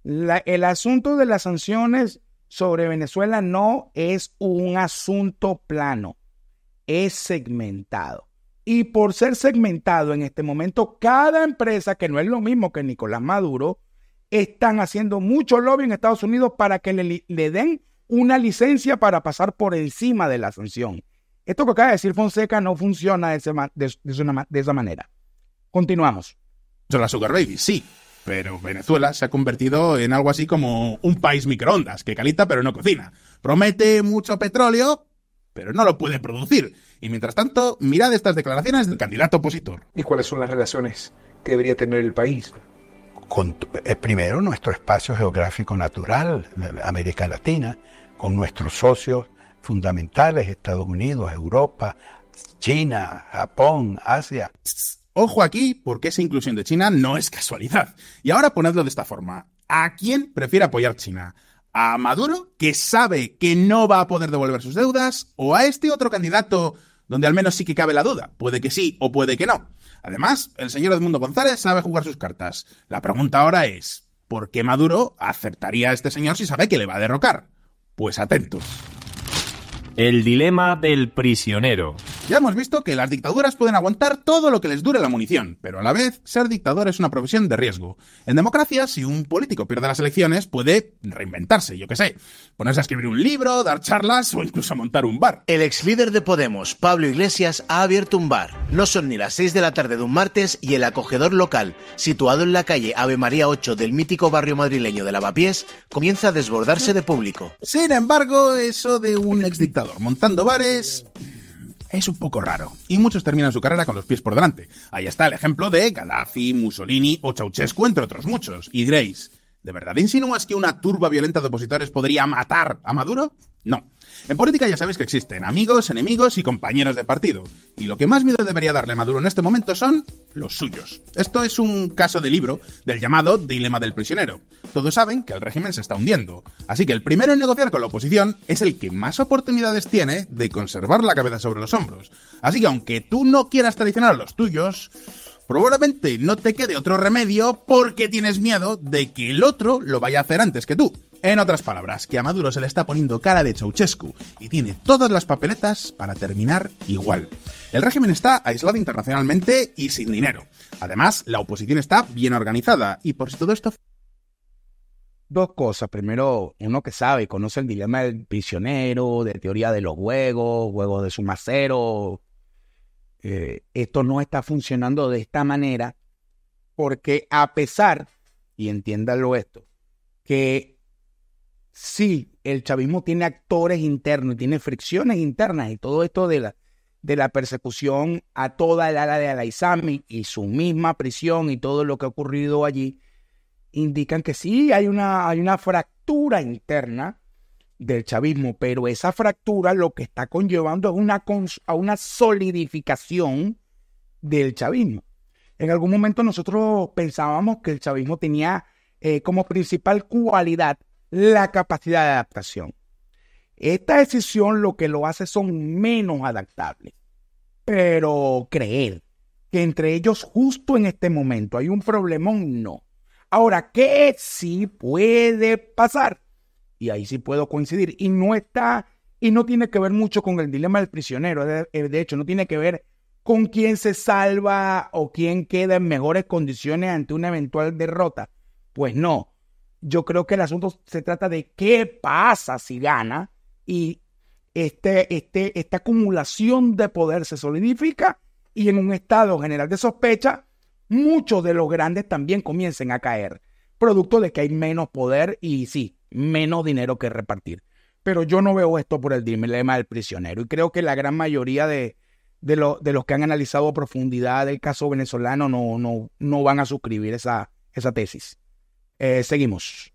el asunto de las sanciones sobre Venezuela no es un asunto plano es segmentado. Y por ser segmentado en este momento, cada empresa, que no es lo mismo que Nicolás Maduro, están haciendo mucho lobby en Estados Unidos para que le, den una licencia para pasar por encima de la sanción. Esto que acaba de decir Fonseca no funciona de, esa manera. Continuamos. Son las Sugar sí. Pero Venezuela se ha convertido en algo así como un país microondas, que calita pero no cocina. Promete mucho petróleo, pero no lo puede producir. Y mientras tanto, mirad estas declaraciones del candidato opositor. ¿Y cuáles son las relaciones que debería tener el país? Con, eh, primero, nuestro espacio geográfico natural, eh, América Latina, con nuestros socios fundamentales, Estados Unidos, Europa, China, Japón, Asia. Ojo aquí, porque esa inclusión de China no es casualidad. Y ahora ponedlo de esta forma. ¿A quién prefiere apoyar China? a Maduro, que sabe que no va a poder devolver sus deudas, o a este otro candidato, donde al menos sí que cabe la duda. Puede que sí o puede que no. Además, el señor Edmundo González sabe jugar sus cartas. La pregunta ahora es, ¿por qué Maduro acertaría a este señor si sabe que le va a derrocar? Pues atentos. El dilema del prisionero. Ya hemos visto que las dictaduras pueden aguantar todo lo que les dure la munición, pero a la vez ser dictador es una profesión de riesgo. En democracia, si un político pierde las elecciones, puede reinventarse, yo qué sé, ponerse a escribir un libro, dar charlas o incluso montar un bar. El ex líder de Podemos, Pablo Iglesias, ha abierto un bar. No son ni las 6 de la tarde de un martes y el acogedor local, situado en la calle Ave María 8 del mítico barrio madrileño de Lavapiés, comienza a desbordarse de público. Sin embargo, eso de un ex dictador montando bares es un poco raro, y muchos terminan su carrera con los pies por delante. Ahí está el ejemplo de Gaddafi, Mussolini o Ceausescu, entre otros muchos. Y Grace, ¿de verdad insinúas que una turba violenta de opositores podría matar a Maduro? No. En política ya sabéis que existen amigos, enemigos y compañeros de partido. Y lo que más miedo debería darle a Maduro en este momento son los suyos. Esto es un caso de libro del llamado dilema del prisionero. Todos saben que el régimen se está hundiendo. Así que el primero en negociar con la oposición es el que más oportunidades tiene de conservar la cabeza sobre los hombros. Así que aunque tú no quieras traicionar a los tuyos, probablemente no te quede otro remedio porque tienes miedo de que el otro lo vaya a hacer antes que tú. En otras palabras, que a Maduro se le está poniendo cara de Ceausescu y tiene todas las papeletas para terminar igual. El régimen está aislado internacionalmente y sin dinero. Además, la oposición está bien organizada y por si todo esto... Dos cosas. Primero, uno que sabe conoce el dilema del prisionero, de teoría de los juegos, juegos de masero. Eh, esto no está funcionando de esta manera, porque a pesar, y entiéndanlo esto, que sí, el chavismo tiene actores internos, tiene fricciones internas y todo esto de la, de la persecución a toda el ala de Alaizami y su misma prisión y todo lo que ha ocurrido allí, indican que sí hay hay una fractura interna del chavismo, pero esa fractura lo que está conllevando es una, a una solidificación del chavismo. En algún momento nosotros pensábamos que el chavismo tenía eh, como principal cualidad la capacidad de adaptación. Esta decisión lo que lo hace son menos adaptables, pero creer que entre ellos justo en este momento hay un problemón, no. Ahora, ¿qué sí puede pasar? y ahí sí puedo coincidir. Y no está, y no tiene que ver mucho con el dilema del prisionero. Eh, de, hecho, no tiene que ver con quién se salva o quién queda en mejores condiciones ante una eventual derrota. Pues no. Yo creo que el asunto se trata de qué pasa si gana y este, este, esta acumulación de poder se solidifica y en un estado general de sospecha, muchos de los grandes también comiencen a caer, producto de que hay menos poder y sí, menos dinero que repartir. Pero yo no veo esto por el dilema del prisionero y creo que la gran mayoría de, de, lo, de los que han analizado a profundidad el caso venezolano no, no, no van a suscribir esa, esa tesis. Eh, seguimos.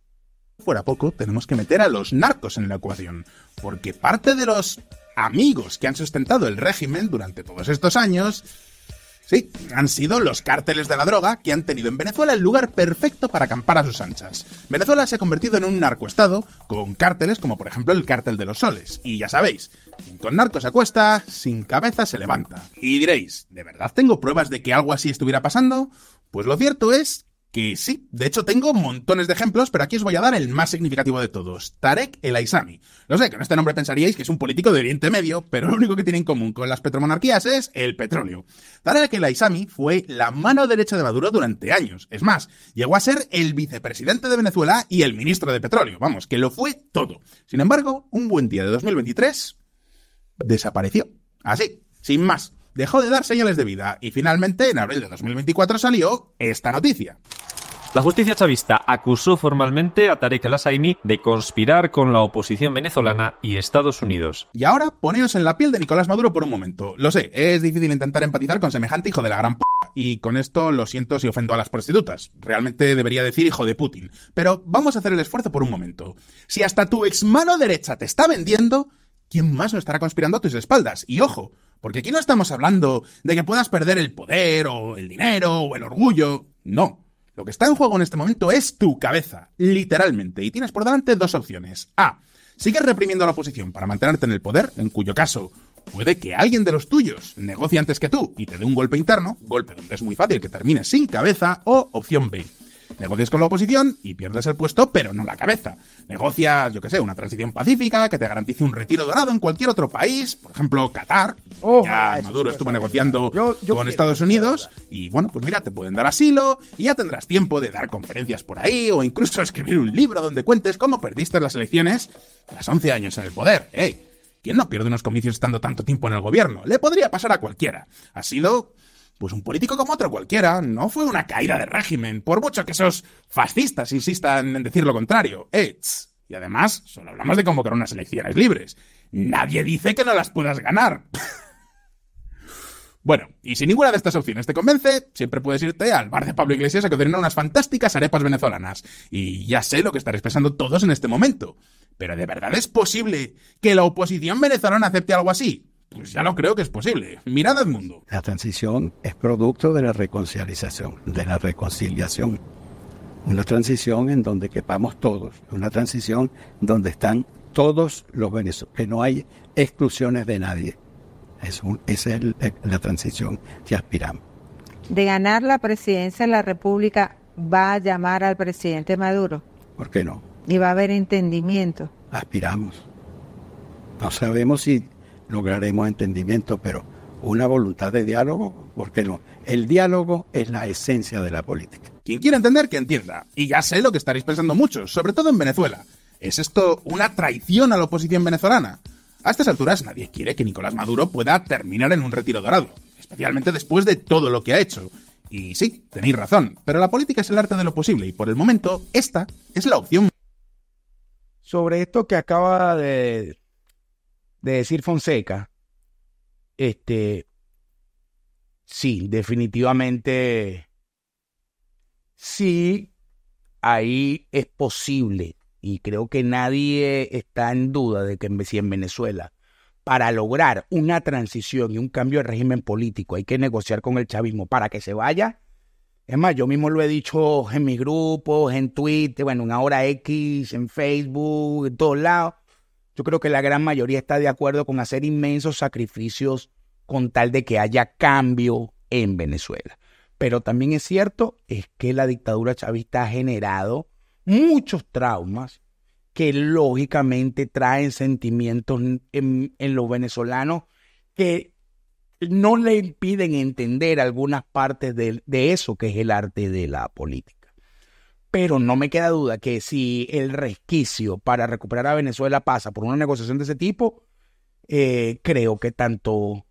Fuera poco, tenemos que meter a los narcos en la ecuación, porque parte de los amigos que han sustentado el régimen durante todos estos años Sí, han sido los cárteles de la droga que han tenido en Venezuela el lugar perfecto para acampar a sus anchas. Venezuela se ha convertido en un narcoestado con cárteles como por ejemplo el cártel de los soles. Y ya sabéis, con narcos se acuesta, sin cabeza se levanta. Y diréis, ¿de verdad tengo pruebas de que algo así estuviera pasando? Pues lo cierto es que sí, de hecho tengo montones de ejemplos, pero aquí os voy a dar el más significativo de todos. Tarek el Aysami. Lo sé, con este nombre pensaríais que es un político de Oriente Medio, pero lo único que tiene en común con las petromonarquías es el petróleo. Tarek el Aysami fue la mano derecha de Maduro durante años. Es más, llegó a ser el vicepresidente de Venezuela y el ministro de petróleo. Vamos, que lo fue todo. Sin embargo, un buen día de 2023 desapareció. Así, sin más dejó de dar señales de vida y finalmente en abril de 2024 salió esta noticia. La justicia chavista acusó formalmente a Tarek al de conspirar con la oposición venezolana y Estados Unidos. Y ahora poneos en la piel de Nicolás Maduro por un momento. Lo sé, es difícil intentar empatizar con semejante hijo de la gran p... Y con esto lo siento si ofendo a las prostitutas. Realmente debería decir hijo de Putin. Pero vamos a hacer el esfuerzo por un momento. Si hasta tu ex mano derecha te está vendiendo, ¿quién más no estará conspirando a tus espaldas? Y ojo, porque aquí no estamos hablando de que puedas perder el poder o el dinero o el orgullo. No. Lo que está en juego en este momento es tu cabeza, literalmente. Y tienes por delante dos opciones. A. Sigues reprimiendo a la oposición para mantenerte en el poder, en cuyo caso puede que alguien de los tuyos negocie antes que tú y te dé un golpe interno, golpe donde es muy fácil que termines sin cabeza, o opción B Negocias con la oposición y pierdes el puesto, pero no la cabeza. Negocias, yo qué sé, una transición pacífica que te garantice un retiro dorado en cualquier otro país, por ejemplo, Qatar. Oh, ya Maduro estuvo negociando con Estados Unidos y bueno, pues mira, te pueden dar asilo y ya tendrás tiempo de dar conferencias por ahí o incluso escribir un libro donde cuentes cómo perdiste las elecciones tras 11 años en el poder. ¡Ey! ¿Quién no pierde unos comicios estando tanto tiempo en el gobierno? Le podría pasar a cualquiera. sido... Pues un político como otro cualquiera, no fue una caída de régimen, por mucho que esos fascistas insistan en decir lo contrario. Y además, solo hablamos de convocar unas elecciones libres. Nadie dice que no las puedas ganar. bueno, y si ninguna de estas opciones te convence, siempre puedes irte al bar de Pablo Iglesias a cocinar unas fantásticas arepas venezolanas. Y ya sé lo que estaréis pensando todos en este momento. Pero ¿de verdad es posible que la oposición venezolana acepte algo así? Pues ya no creo que es posible. Mirad al mundo. La transición es producto de la reconciliación, de la reconciliación. Una transición en donde quepamos todos, una transición donde están todos los venezolanos, que no hay exclusiones de nadie. Es un, esa es la transición que aspiramos. De ganar la presidencia de la República, ¿va a llamar al presidente Maduro? ¿Por qué no? Y va a haber entendimiento. Aspiramos. No sabemos si lograremos entendimiento, pero una voluntad de diálogo, ¿por qué no? El diálogo es la esencia de la política. Quien quiera entender, que entienda. Y ya sé lo que estaréis pensando muchos, sobre todo en Venezuela. ¿Es esto una traición a la oposición venezolana? A estas alturas nadie quiere que Nicolás Maduro pueda terminar en un retiro dorado, especialmente después de todo lo que ha hecho. Y sí, tenéis razón, pero la política es el arte de lo posible y por el momento esta es la opción. Sobre esto que acaba de de decir Fonseca, este, sí, definitivamente, sí, ahí es posible, y creo que nadie está en duda de que si en Venezuela, para lograr una transición y un cambio de régimen político, hay que negociar con el chavismo para que se vaya. Es más, yo mismo lo he dicho en mis grupos, en Twitter, bueno, en hora X, en Facebook, en todos lados yo creo que la gran mayoría está de acuerdo con hacer inmensos sacrificios con tal de que haya cambio en Venezuela. Pero también es cierto es que la dictadura chavista ha generado muchos traumas que lógicamente traen sentimientos en, los venezolanos que no le impiden entender algunas partes de eso que es el arte de la política pero no me queda duda que si el resquicio para recuperar a Venezuela pasa por una negociación de ese tipo, eh, creo que tanto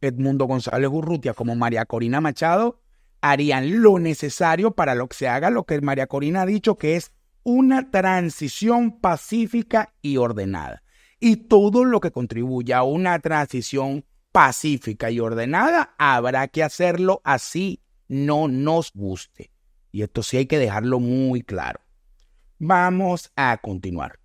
Edmundo González Urrutia como María Corina Machado harían lo necesario para lo que se haga lo que María Corina ha dicho que es una transición pacífica y ordenada. Y todo lo que contribuya a una transición pacífica y ordenada, habrá que hacerlo así no nos guste y esto sí hay que dejarlo muy claro. Vamos a continuar.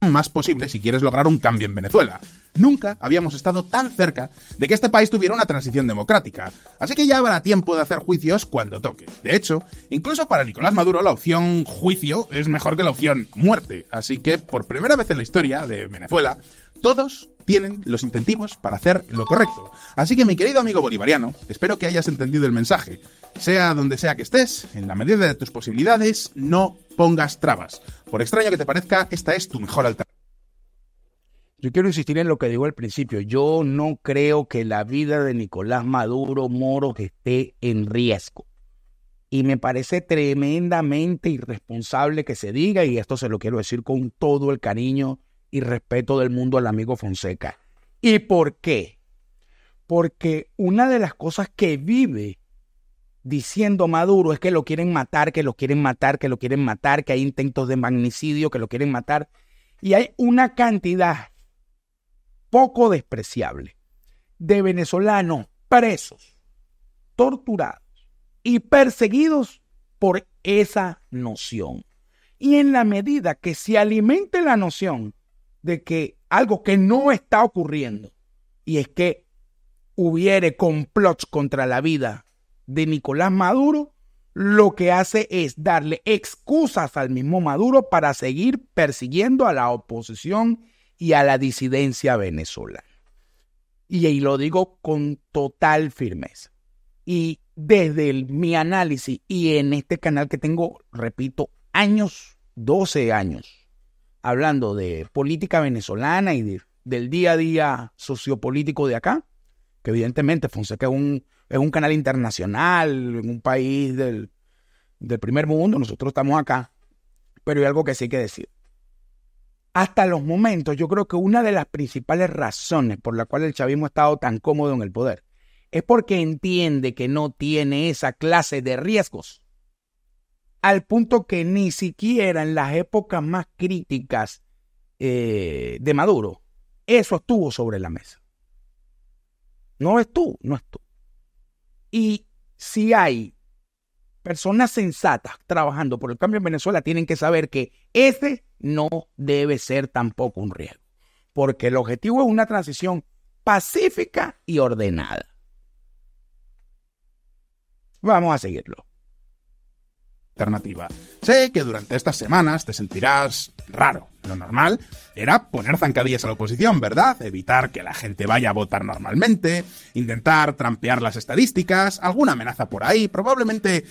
Más posible si quieres lograr un cambio en Venezuela. Nunca habíamos estado tan cerca de que este país tuviera una transición democrática, así que ya habrá tiempo de hacer juicios cuando toque. De hecho, incluso para Nicolás Maduro la opción juicio es mejor que la opción muerte, así que por primera vez en la historia de Venezuela, todos tienen los incentivos para hacer lo correcto. Así que mi querido amigo bolivariano, espero que hayas entendido el mensaje. Sea donde sea que estés, en la medida de tus posibilidades, no pongas trabas. Por extraño que te parezca, esta es tu mejor alternativa. Yo quiero insistir en lo que digo al principio. Yo no creo que la vida de Nicolás Maduro Moro esté en riesgo. Y me parece tremendamente irresponsable que se diga, y esto se lo quiero decir con todo el cariño y respeto del mundo al amigo Fonseca. ¿Y por qué? Porque una de las cosas que vive diciendo Maduro es que lo quieren matar, que lo quieren matar, que lo quieren matar, que hay intentos de magnicidio, que lo quieren matar. Y hay una cantidad poco despreciable de venezolanos presos, torturados y perseguidos por esa noción. Y en la medida que se alimente la noción, de que algo que no está ocurriendo, y es que hubiere complots contra la vida de Nicolás Maduro, lo que hace es darle excusas al mismo Maduro para seguir persiguiendo a la oposición y a la disidencia venezolana. Y ahí lo digo con total firmeza. Y desde mi análisis y en este canal que tengo, repito, años, 12 años hablando de política venezolana y del día a día sociopolítico de acá, que evidentemente Fonseca es un, un canal internacional, en un país del, del primer mundo, nosotros estamos acá, pero hay algo que sí hay que decir. Hasta los momentos, yo creo que una de las principales razones por la cual el chavismo ha estado tan cómodo en el poder es porque entiende que no tiene esa clase de riesgos al punto que ni siquiera en las épocas más críticas eh, de Maduro, eso estuvo sobre la mesa. No es tú, no es tú. Y si hay personas sensatas trabajando por el cambio en Venezuela, tienen que saber que ese no debe ser tampoco un riesgo, porque el objetivo es una transición pacífica y ordenada. Vamos a seguirlo alternativa. Sé que durante estas semanas te sentirás raro. Lo normal era poner zancadillas a la oposición, ¿verdad? Evitar que la gente vaya a votar normalmente, intentar trampear las estadísticas, alguna amenaza por ahí, probablemente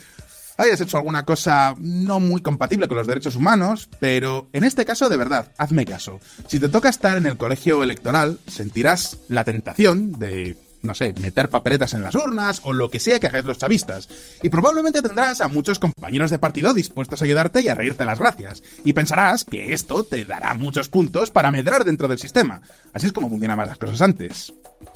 hayas hecho alguna cosa no muy compatible con los derechos humanos, pero en este caso de verdad, hazme caso. Si te toca estar en el colegio electoral, sentirás la tentación de no sé, meter papeletas en las urnas o lo que sea que hagáis los chavistas. Y probablemente tendrás a muchos compañeros de partido dispuestos a ayudarte y a reírte las gracias. Y pensarás que esto te dará muchos puntos para medrar dentro del sistema. Así es como funcionaban las cosas antes.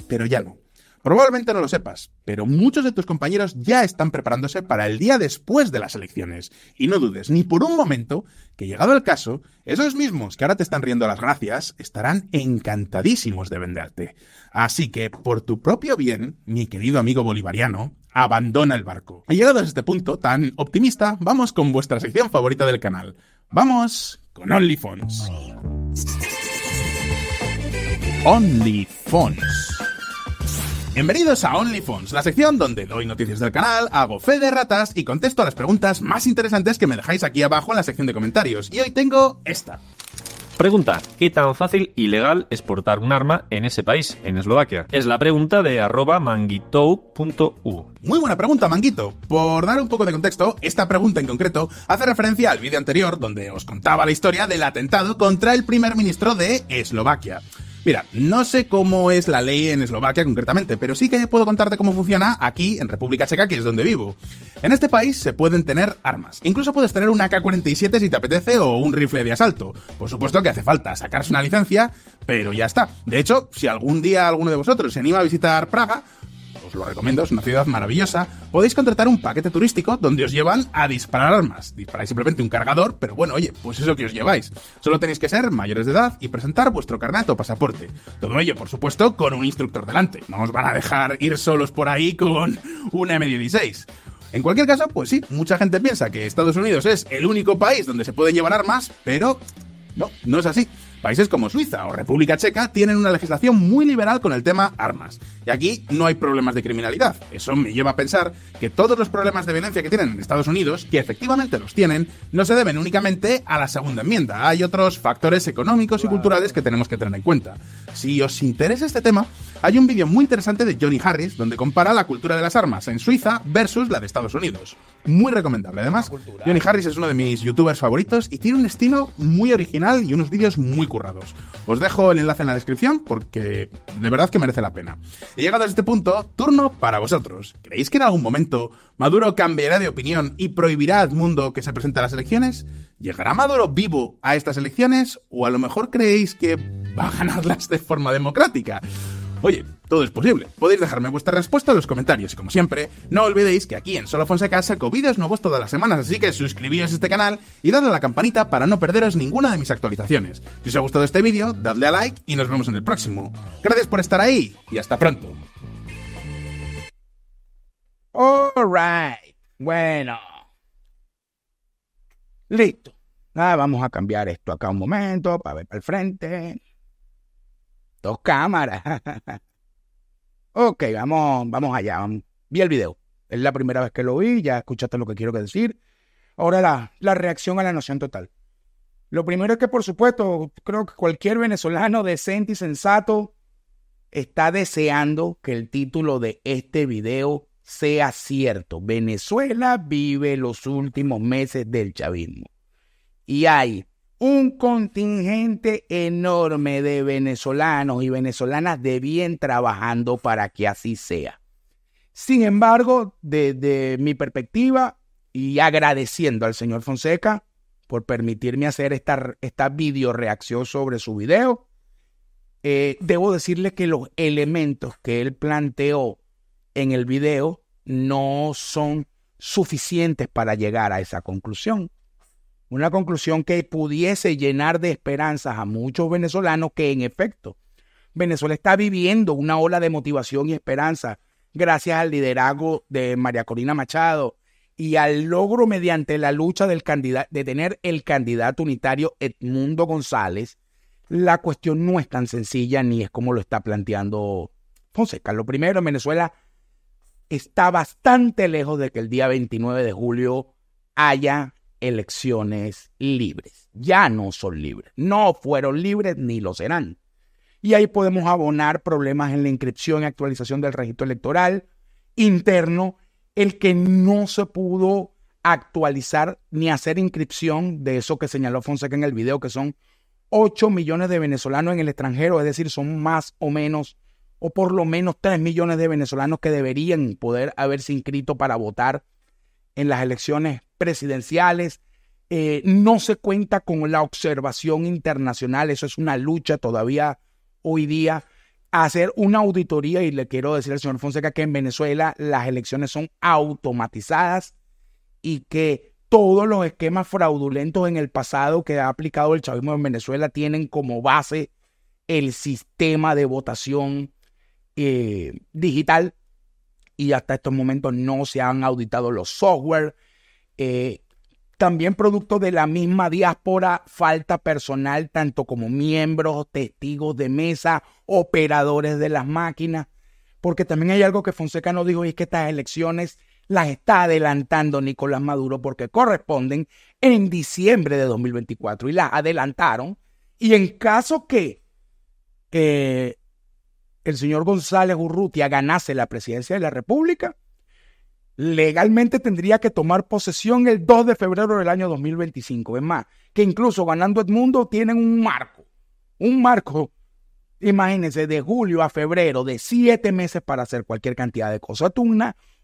Pero ya no. Probablemente no lo sepas, pero muchos de tus compañeros ya están preparándose para el día después de las elecciones. Y no dudes ni por un momento que, llegado el caso, esos mismos que ahora te están riendo las gracias estarán encantadísimos de venderte. Así que, por tu propio bien, mi querido amigo bolivariano, abandona el barco. Y llegados a este punto tan optimista, vamos con vuestra sección favorita del canal. Vamos con OnlyFons. OnlyFons. Bienvenidos a OnlyFans, la sección donde doy noticias del canal, hago fe de ratas y contesto a las preguntas más interesantes que me dejáis aquí abajo en la sección de comentarios. Y hoy tengo esta. Pregunta, ¿qué tan fácil y legal es portar un arma en ese país, en Eslovaquia? Es la pregunta de arroba manguito.u. Muy buena pregunta, Manguito. Por dar un poco de contexto, esta pregunta en concreto hace referencia al vídeo anterior donde os contaba la historia del atentado contra el primer ministro de Eslovaquia. Mira, no sé cómo es la ley en Eslovaquia concretamente, pero sí que puedo contarte cómo funciona aquí en República Checa, que es donde vivo. En este país se pueden tener armas. Incluso puedes tener una K-47 si te apetece o un rifle de asalto. Por supuesto que hace falta sacarse una licencia, pero ya está. De hecho, si algún día alguno de vosotros se anima a visitar Praga, os lo recomiendo, es una ciudad maravillosa, podéis contratar un paquete turístico donde os llevan a disparar armas. Disparáis simplemente un cargador, pero bueno, oye, pues eso que os lleváis. Solo tenéis que ser mayores de edad y presentar vuestro carnet o pasaporte. Todo ello, por supuesto, con un instructor delante. No os van a dejar ir solos por ahí con una M16. En cualquier caso, pues sí, mucha gente piensa que Estados Unidos es el único país donde se pueden llevar armas, pero no, no es así. Países como Suiza o República Checa tienen una legislación muy liberal con el tema armas. Y aquí no hay problemas de criminalidad. Eso me lleva a pensar que todos los problemas de violencia que tienen en Estados Unidos, que efectivamente los tienen, no se deben únicamente a la segunda enmienda. Hay otros factores económicos y culturales que tenemos que tener en cuenta. Si os interesa este tema, hay un vídeo muy interesante de Johnny Harris donde compara la cultura de las armas en Suiza versus la de Estados Unidos. Muy recomendable, además. Johnny Harris es uno de mis youtubers favoritos y tiene un estilo muy original y unos vídeos muy currados. Os dejo el enlace en la descripción porque de verdad que merece la pena. Y llegado a este punto, turno para vosotros. ¿Creéis que en algún momento Maduro cambiará de opinión y prohibirá al mundo que se presente a las elecciones? ¿Llegará Maduro vivo a estas elecciones o a lo mejor creéis que va a ganarlas de forma democrática? Oye, todo es posible. Podéis dejarme vuestra respuesta en los comentarios. Y como siempre, no olvidéis que aquí en Solo Fonseca saco vídeos nuevos todas las semanas, así que suscribíos a este canal y dadle a la campanita para no perderos ninguna de mis actualizaciones. Si os ha gustado este vídeo, dadle a like y nos vemos en el próximo. Gracias por estar ahí y hasta pronto. Alright. Bueno. Listo. Ah, vamos a cambiar esto acá un momento para ver para el frente. Dos cámaras. ok, vamos, vamos allá. Vi el video. Es la primera vez que lo vi, ya escuchaste lo que quiero decir. Ahora la, la reacción a la noción total. Lo primero es que, por supuesto, creo que cualquier venezolano decente y sensato está deseando que el título de este video sea cierto. Venezuela vive los últimos meses del chavismo. Y hay un contingente enorme de venezolanos y venezolanas de bien trabajando para que así sea. Sin embargo, desde mi perspectiva y agradeciendo al señor Fonseca por permitirme hacer esta, esta video reacción sobre su video, eh, debo decirle que los elementos que él planteó en el video no son suficientes para llegar a esa conclusión una conclusión que pudiese llenar de esperanzas a muchos venezolanos que en efecto Venezuela está viviendo una ola de motivación y esperanza gracias al liderazgo de María Corina Machado y al logro mediante la lucha del de tener el candidato unitario Edmundo González, la cuestión no es tan sencilla ni es como lo está planteando Fonseca. Lo primero, Venezuela está bastante lejos de que el día 29 de julio haya elecciones libres. Ya no son libres. No fueron libres ni lo serán. Y ahí podemos abonar problemas en la inscripción y actualización del registro electoral interno, el que no se pudo actualizar ni hacer inscripción de eso que señaló Fonseca en el video, que son 8 millones de venezolanos en el extranjero, es decir, son más o menos, o por lo menos 3 millones de venezolanos que deberían poder haberse inscrito para votar en las elecciones presidenciales. Eh, no se cuenta con la observación internacional, eso es una lucha todavía hoy día. Hacer una auditoría, y le quiero decir al señor Fonseca que en Venezuela las elecciones son automatizadas y que todos los esquemas fraudulentos en el pasado que ha aplicado el chavismo en Venezuela tienen como base el sistema de votación eh, digital y hasta estos momentos no se han auditado los software, eh, también producto de la misma diáspora, falta personal, tanto como miembros, testigos de mesa, operadores de las máquinas, porque también hay algo que Fonseca no dijo y es que estas elecciones las está adelantando Nicolás Maduro porque corresponden en diciembre de 2024 y las adelantaron. Y en caso que el señor González Urrutia ganase la presidencia de la República, legalmente tendría que tomar posesión el 2 de febrero del año 2025. Es más, que incluso ganando Edmundo tienen un marco, un marco, imagínense, de julio a febrero, de siete meses para hacer cualquier cantidad de cosas.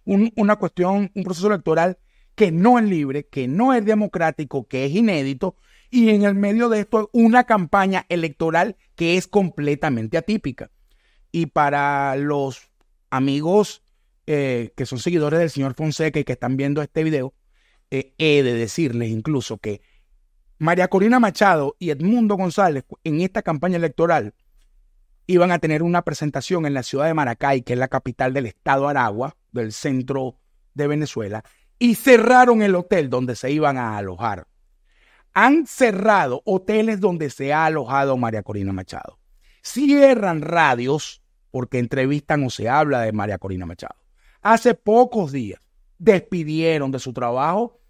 una cuestión, un proceso electoral que no es libre, que no es democrático, que es inédito, y en el medio de esto una campaña electoral que es completamente atípica. Y para los amigos eh, que son seguidores del señor Fonseca y que están viendo este video, eh, he de decirles incluso que María Corina Machado y Edmundo González en esta campaña electoral iban a tener una presentación en la ciudad de Maracay, que es la capital del estado Aragua, del centro de Venezuela, y cerraron el hotel donde se iban a alojar. Han cerrado hoteles donde se ha alojado María Corina Machado. Cierran radios porque entrevistan o se habla de María Corina Machado hace pocos días despidieron de su trabajo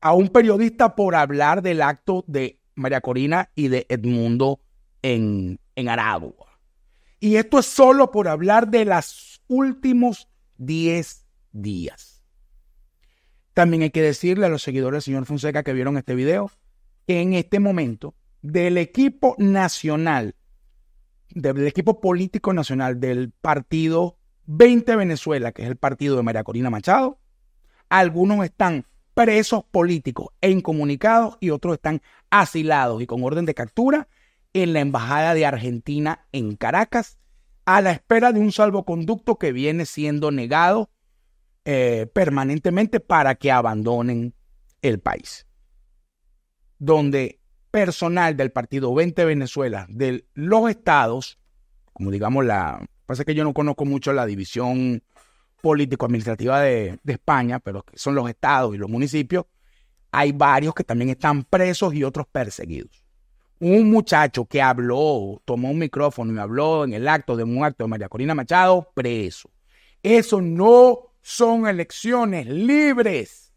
a un periodista por hablar del acto de María Corina y de Edmundo en, en Aragua. Y esto es solo por hablar de los últimos 10 días. También hay que decirle a los seguidores del señor Fonseca que vieron este video que en este momento del equipo nacional, del equipo político nacional del partido 20 Venezuela, que es el partido de María Corina Machado. Algunos están presos políticos e incomunicados y otros están asilados y con orden de captura en la Embajada de Argentina en Caracas a la espera de un salvoconducto que viene siendo negado eh, permanentemente para que abandonen el país. Donde personal del Partido 20 Venezuela de los estados, como digamos la, Pasa que yo no conozco mucho la división político-administrativa de, España, pero son los estados y los municipios. Hay varios que también están presos y otros perseguidos un muchacho que habló, tomó un micrófono y habló en el acto de un acto de María Corina Machado, preso. Eso no son elecciones libres.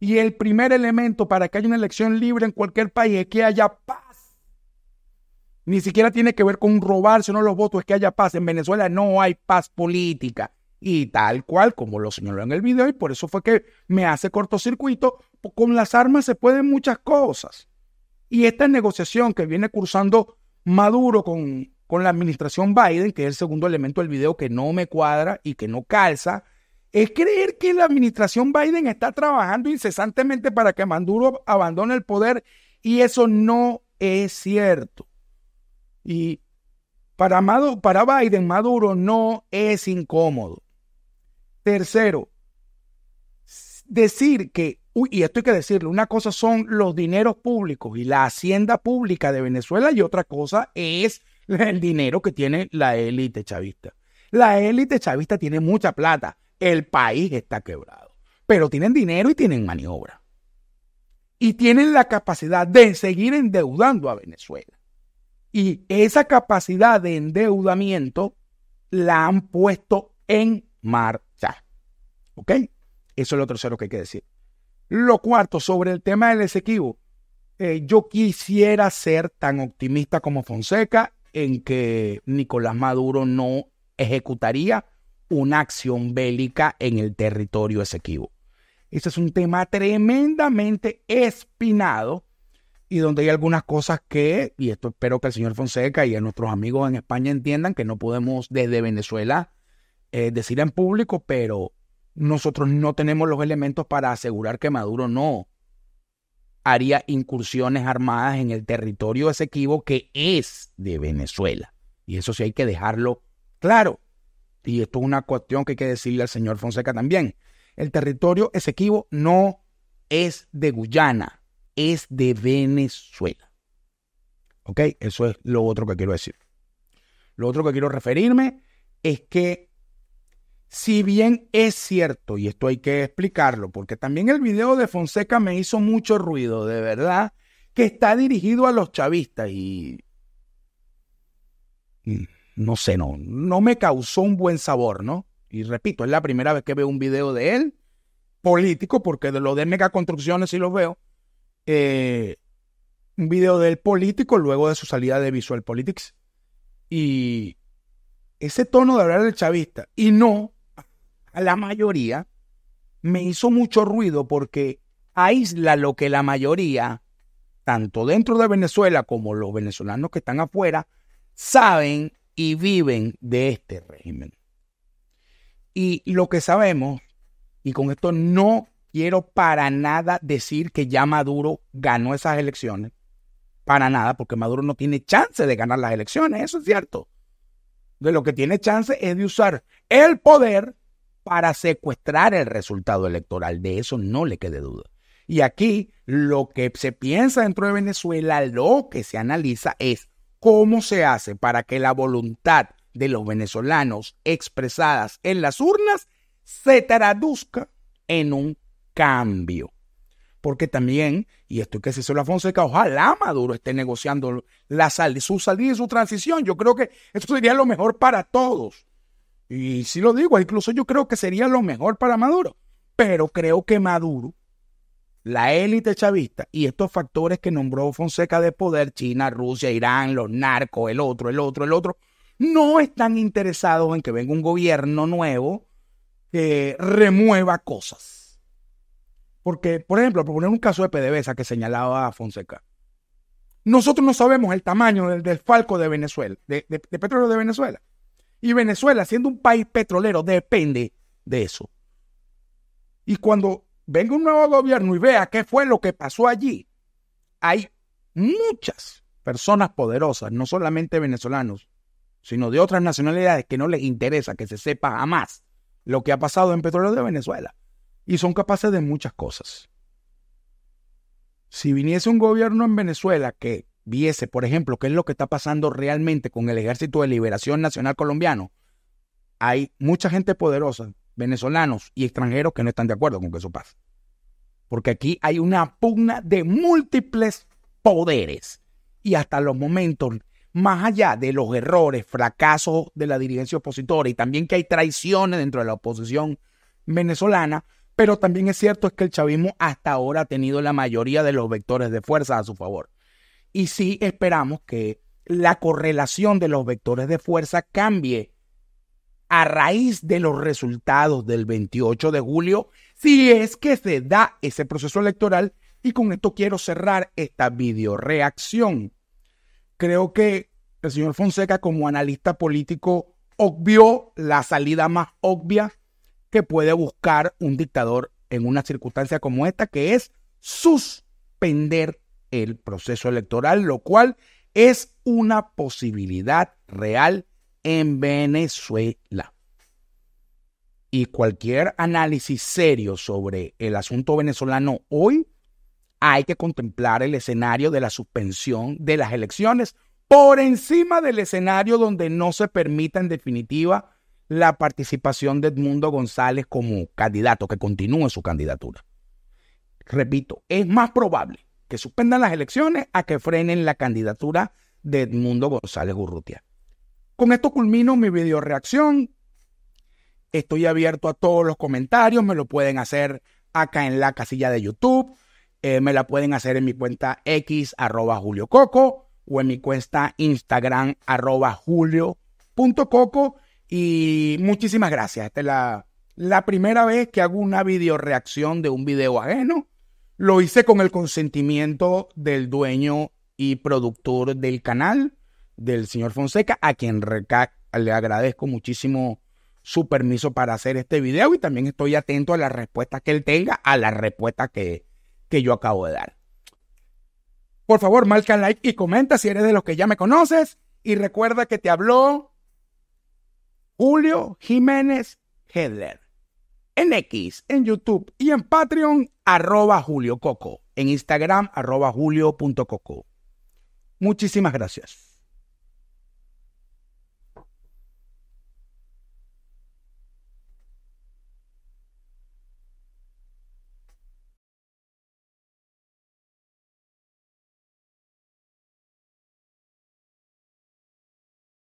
Y el primer elemento para que haya una elección libre en cualquier país es que haya paz. Ni siquiera tiene que ver con robarse o no los votos, es que haya paz. En Venezuela no hay paz política. Y tal cual, como lo señaló en el video, y por eso fue que me hace cortocircuito, pues, con las armas se pueden muchas cosas. Y esta negociación que viene cursando Maduro con, con la administración Biden, que es el segundo elemento del video que no me cuadra y que no calza, es creer que la administración Biden está trabajando incesantemente para que Maduro abandone el poder y eso no es cierto. Y para, Maduro, para Biden, Maduro no es incómodo. Tercero, decir que, y esto hay que decirlo, una cosa son los dineros públicos y la hacienda pública de Venezuela y otra cosa es el dinero que tiene la élite chavista. La élite chavista tiene mucha plata, el país está quebrado, pero tienen dinero y tienen maniobra. Y tienen la capacidad de seguir endeudando a Venezuela. Y esa capacidad de endeudamiento la han puesto en marcha. ¿Ok? Eso es lo tercero que hay que decir. Lo cuarto, sobre el tema del Esequibo, eh, yo quisiera ser tan optimista como Fonseca en que Nicolás Maduro no ejecutaría una acción bélica en el territorio Esequibo. Ese es un tema tremendamente espinado y donde hay algunas cosas que, y esto espero que el señor Fonseca y a nuestros amigos en España entiendan que no podemos desde Venezuela eh, decir en público, pero nosotros no tenemos los elementos para asegurar que Maduro no haría incursiones armadas en el territorio esequivo que es de Venezuela. Y eso sí hay que dejarlo claro. Y esto es una cuestión que hay que decirle al señor Fonseca también. El territorio esequivo no es de Guyana es de Venezuela. ¿Ok? Eso es lo otro que quiero decir. Lo otro que quiero referirme es que si bien es cierto, y esto hay que explicarlo, porque también el video de Fonseca me hizo mucho ruido, de verdad, que está dirigido a los chavistas y... No sé, no, no me causó un buen sabor, ¿no? Y repito, es la primera vez que veo un video de él, político, porque de lo de megaconstrucciones sí los veo, eh, un video del político luego de su salida de Visual Politics. Y ese tono de hablar del chavista, y no a la mayoría, me hizo mucho ruido porque aísla lo que la mayoría, tanto dentro de Venezuela como los venezolanos que están afuera, saben y viven de este régimen. Y lo que sabemos, y con esto no quiero para nada decir que ya Maduro ganó esas elecciones. Para nada, porque Maduro no tiene chance de ganar las elecciones, eso es cierto. De lo que tiene chance es de usar el poder para secuestrar el resultado electoral. De eso no le quede duda. Y aquí lo que se piensa dentro de Venezuela, lo que se analiza es cómo se hace para que la voluntad de los venezolanos expresadas en las urnas se traduzca en un cambio. Porque también, y esto hay que decirlo a Fonseca, ojalá Maduro esté negociando la su salida y su transición. Yo creo que eso sería lo mejor para todos. Y si lo digo, incluso yo creo que sería lo mejor para Maduro. Pero creo que Maduro, la élite chavista y estos factores que nombró Fonseca de poder, China, Rusia, Irán, los narcos, el otro, el otro, el otro, no están interesados en que venga un gobierno nuevo que remueva cosas porque, por ejemplo, proponer un caso de PDVSA que señalaba Fonseca, nosotros no sabemos el tamaño del, falco de Venezuela, de, de petróleo de Venezuela. Y Venezuela, siendo un país petrolero, depende de eso. Y cuando venga un nuevo gobierno y vea qué fue lo que pasó allí, hay muchas personas poderosas, no solamente venezolanos, sino de otras nacionalidades que no les interesa que se sepa jamás lo que ha pasado en petróleo de Venezuela y son capaces de muchas cosas. Si viniese un gobierno en Venezuela que viese, por ejemplo, qué es lo que está pasando realmente con el Ejército de Liberación Nacional Colombiano, hay mucha gente poderosa, venezolanos y extranjeros, que no están de acuerdo con que eso pase. Porque aquí hay una pugna de múltiples poderes y hasta los momentos, más allá de los errores, fracasos de la dirigencia opositora y también que hay traiciones dentro de la oposición venezolana, pero también es cierto que el chavismo hasta ahora ha tenido la mayoría de los vectores de fuerza a su favor. Y sí esperamos que la correlación de los vectores de fuerza cambie a raíz de los resultados del 28 de julio, si es que se da ese proceso electoral. Y con esto quiero cerrar esta video reacción. Creo que el señor Fonseca, como analista político, obvió la salida más obvia que puede buscar un dictador en una circunstancia como esta, que es suspender el proceso electoral, lo cual es una posibilidad real en Venezuela. Y cualquier análisis serio sobre el asunto venezolano hoy, hay que contemplar el escenario de la suspensión de las elecciones por encima del escenario donde no se permita en definitiva la participación de Edmundo González como candidato, que continúe su candidatura. Repito, es más probable que suspendan las elecciones a que frenen la candidatura de Edmundo González Urrutia. Con esto culmino mi video reacción. Estoy abierto a todos los comentarios, me lo pueden hacer acá en la casilla de YouTube, eh, me la pueden hacer en mi cuenta x arroba julio coco o en mi cuenta Instagram arroba julio.coco y muchísimas gracias. Esta es la, primera vez que hago una videoreacción de un video ajeno. Lo hice con el consentimiento del dueño y productor del canal, del señor Fonseca, a quien le agradezco muchísimo su permiso para hacer este video y también estoy atento a la respuesta que él tenga, a la respuesta que, que yo acabo de dar. Por favor, marca like y comenta si eres de los que ya me conoces y recuerda que te habló Julio Jiménez Hedler. En X, en YouTube y en Patreon, arroba Julio Coco. En Instagram, arroba julio.coco. Muchísimas gracias.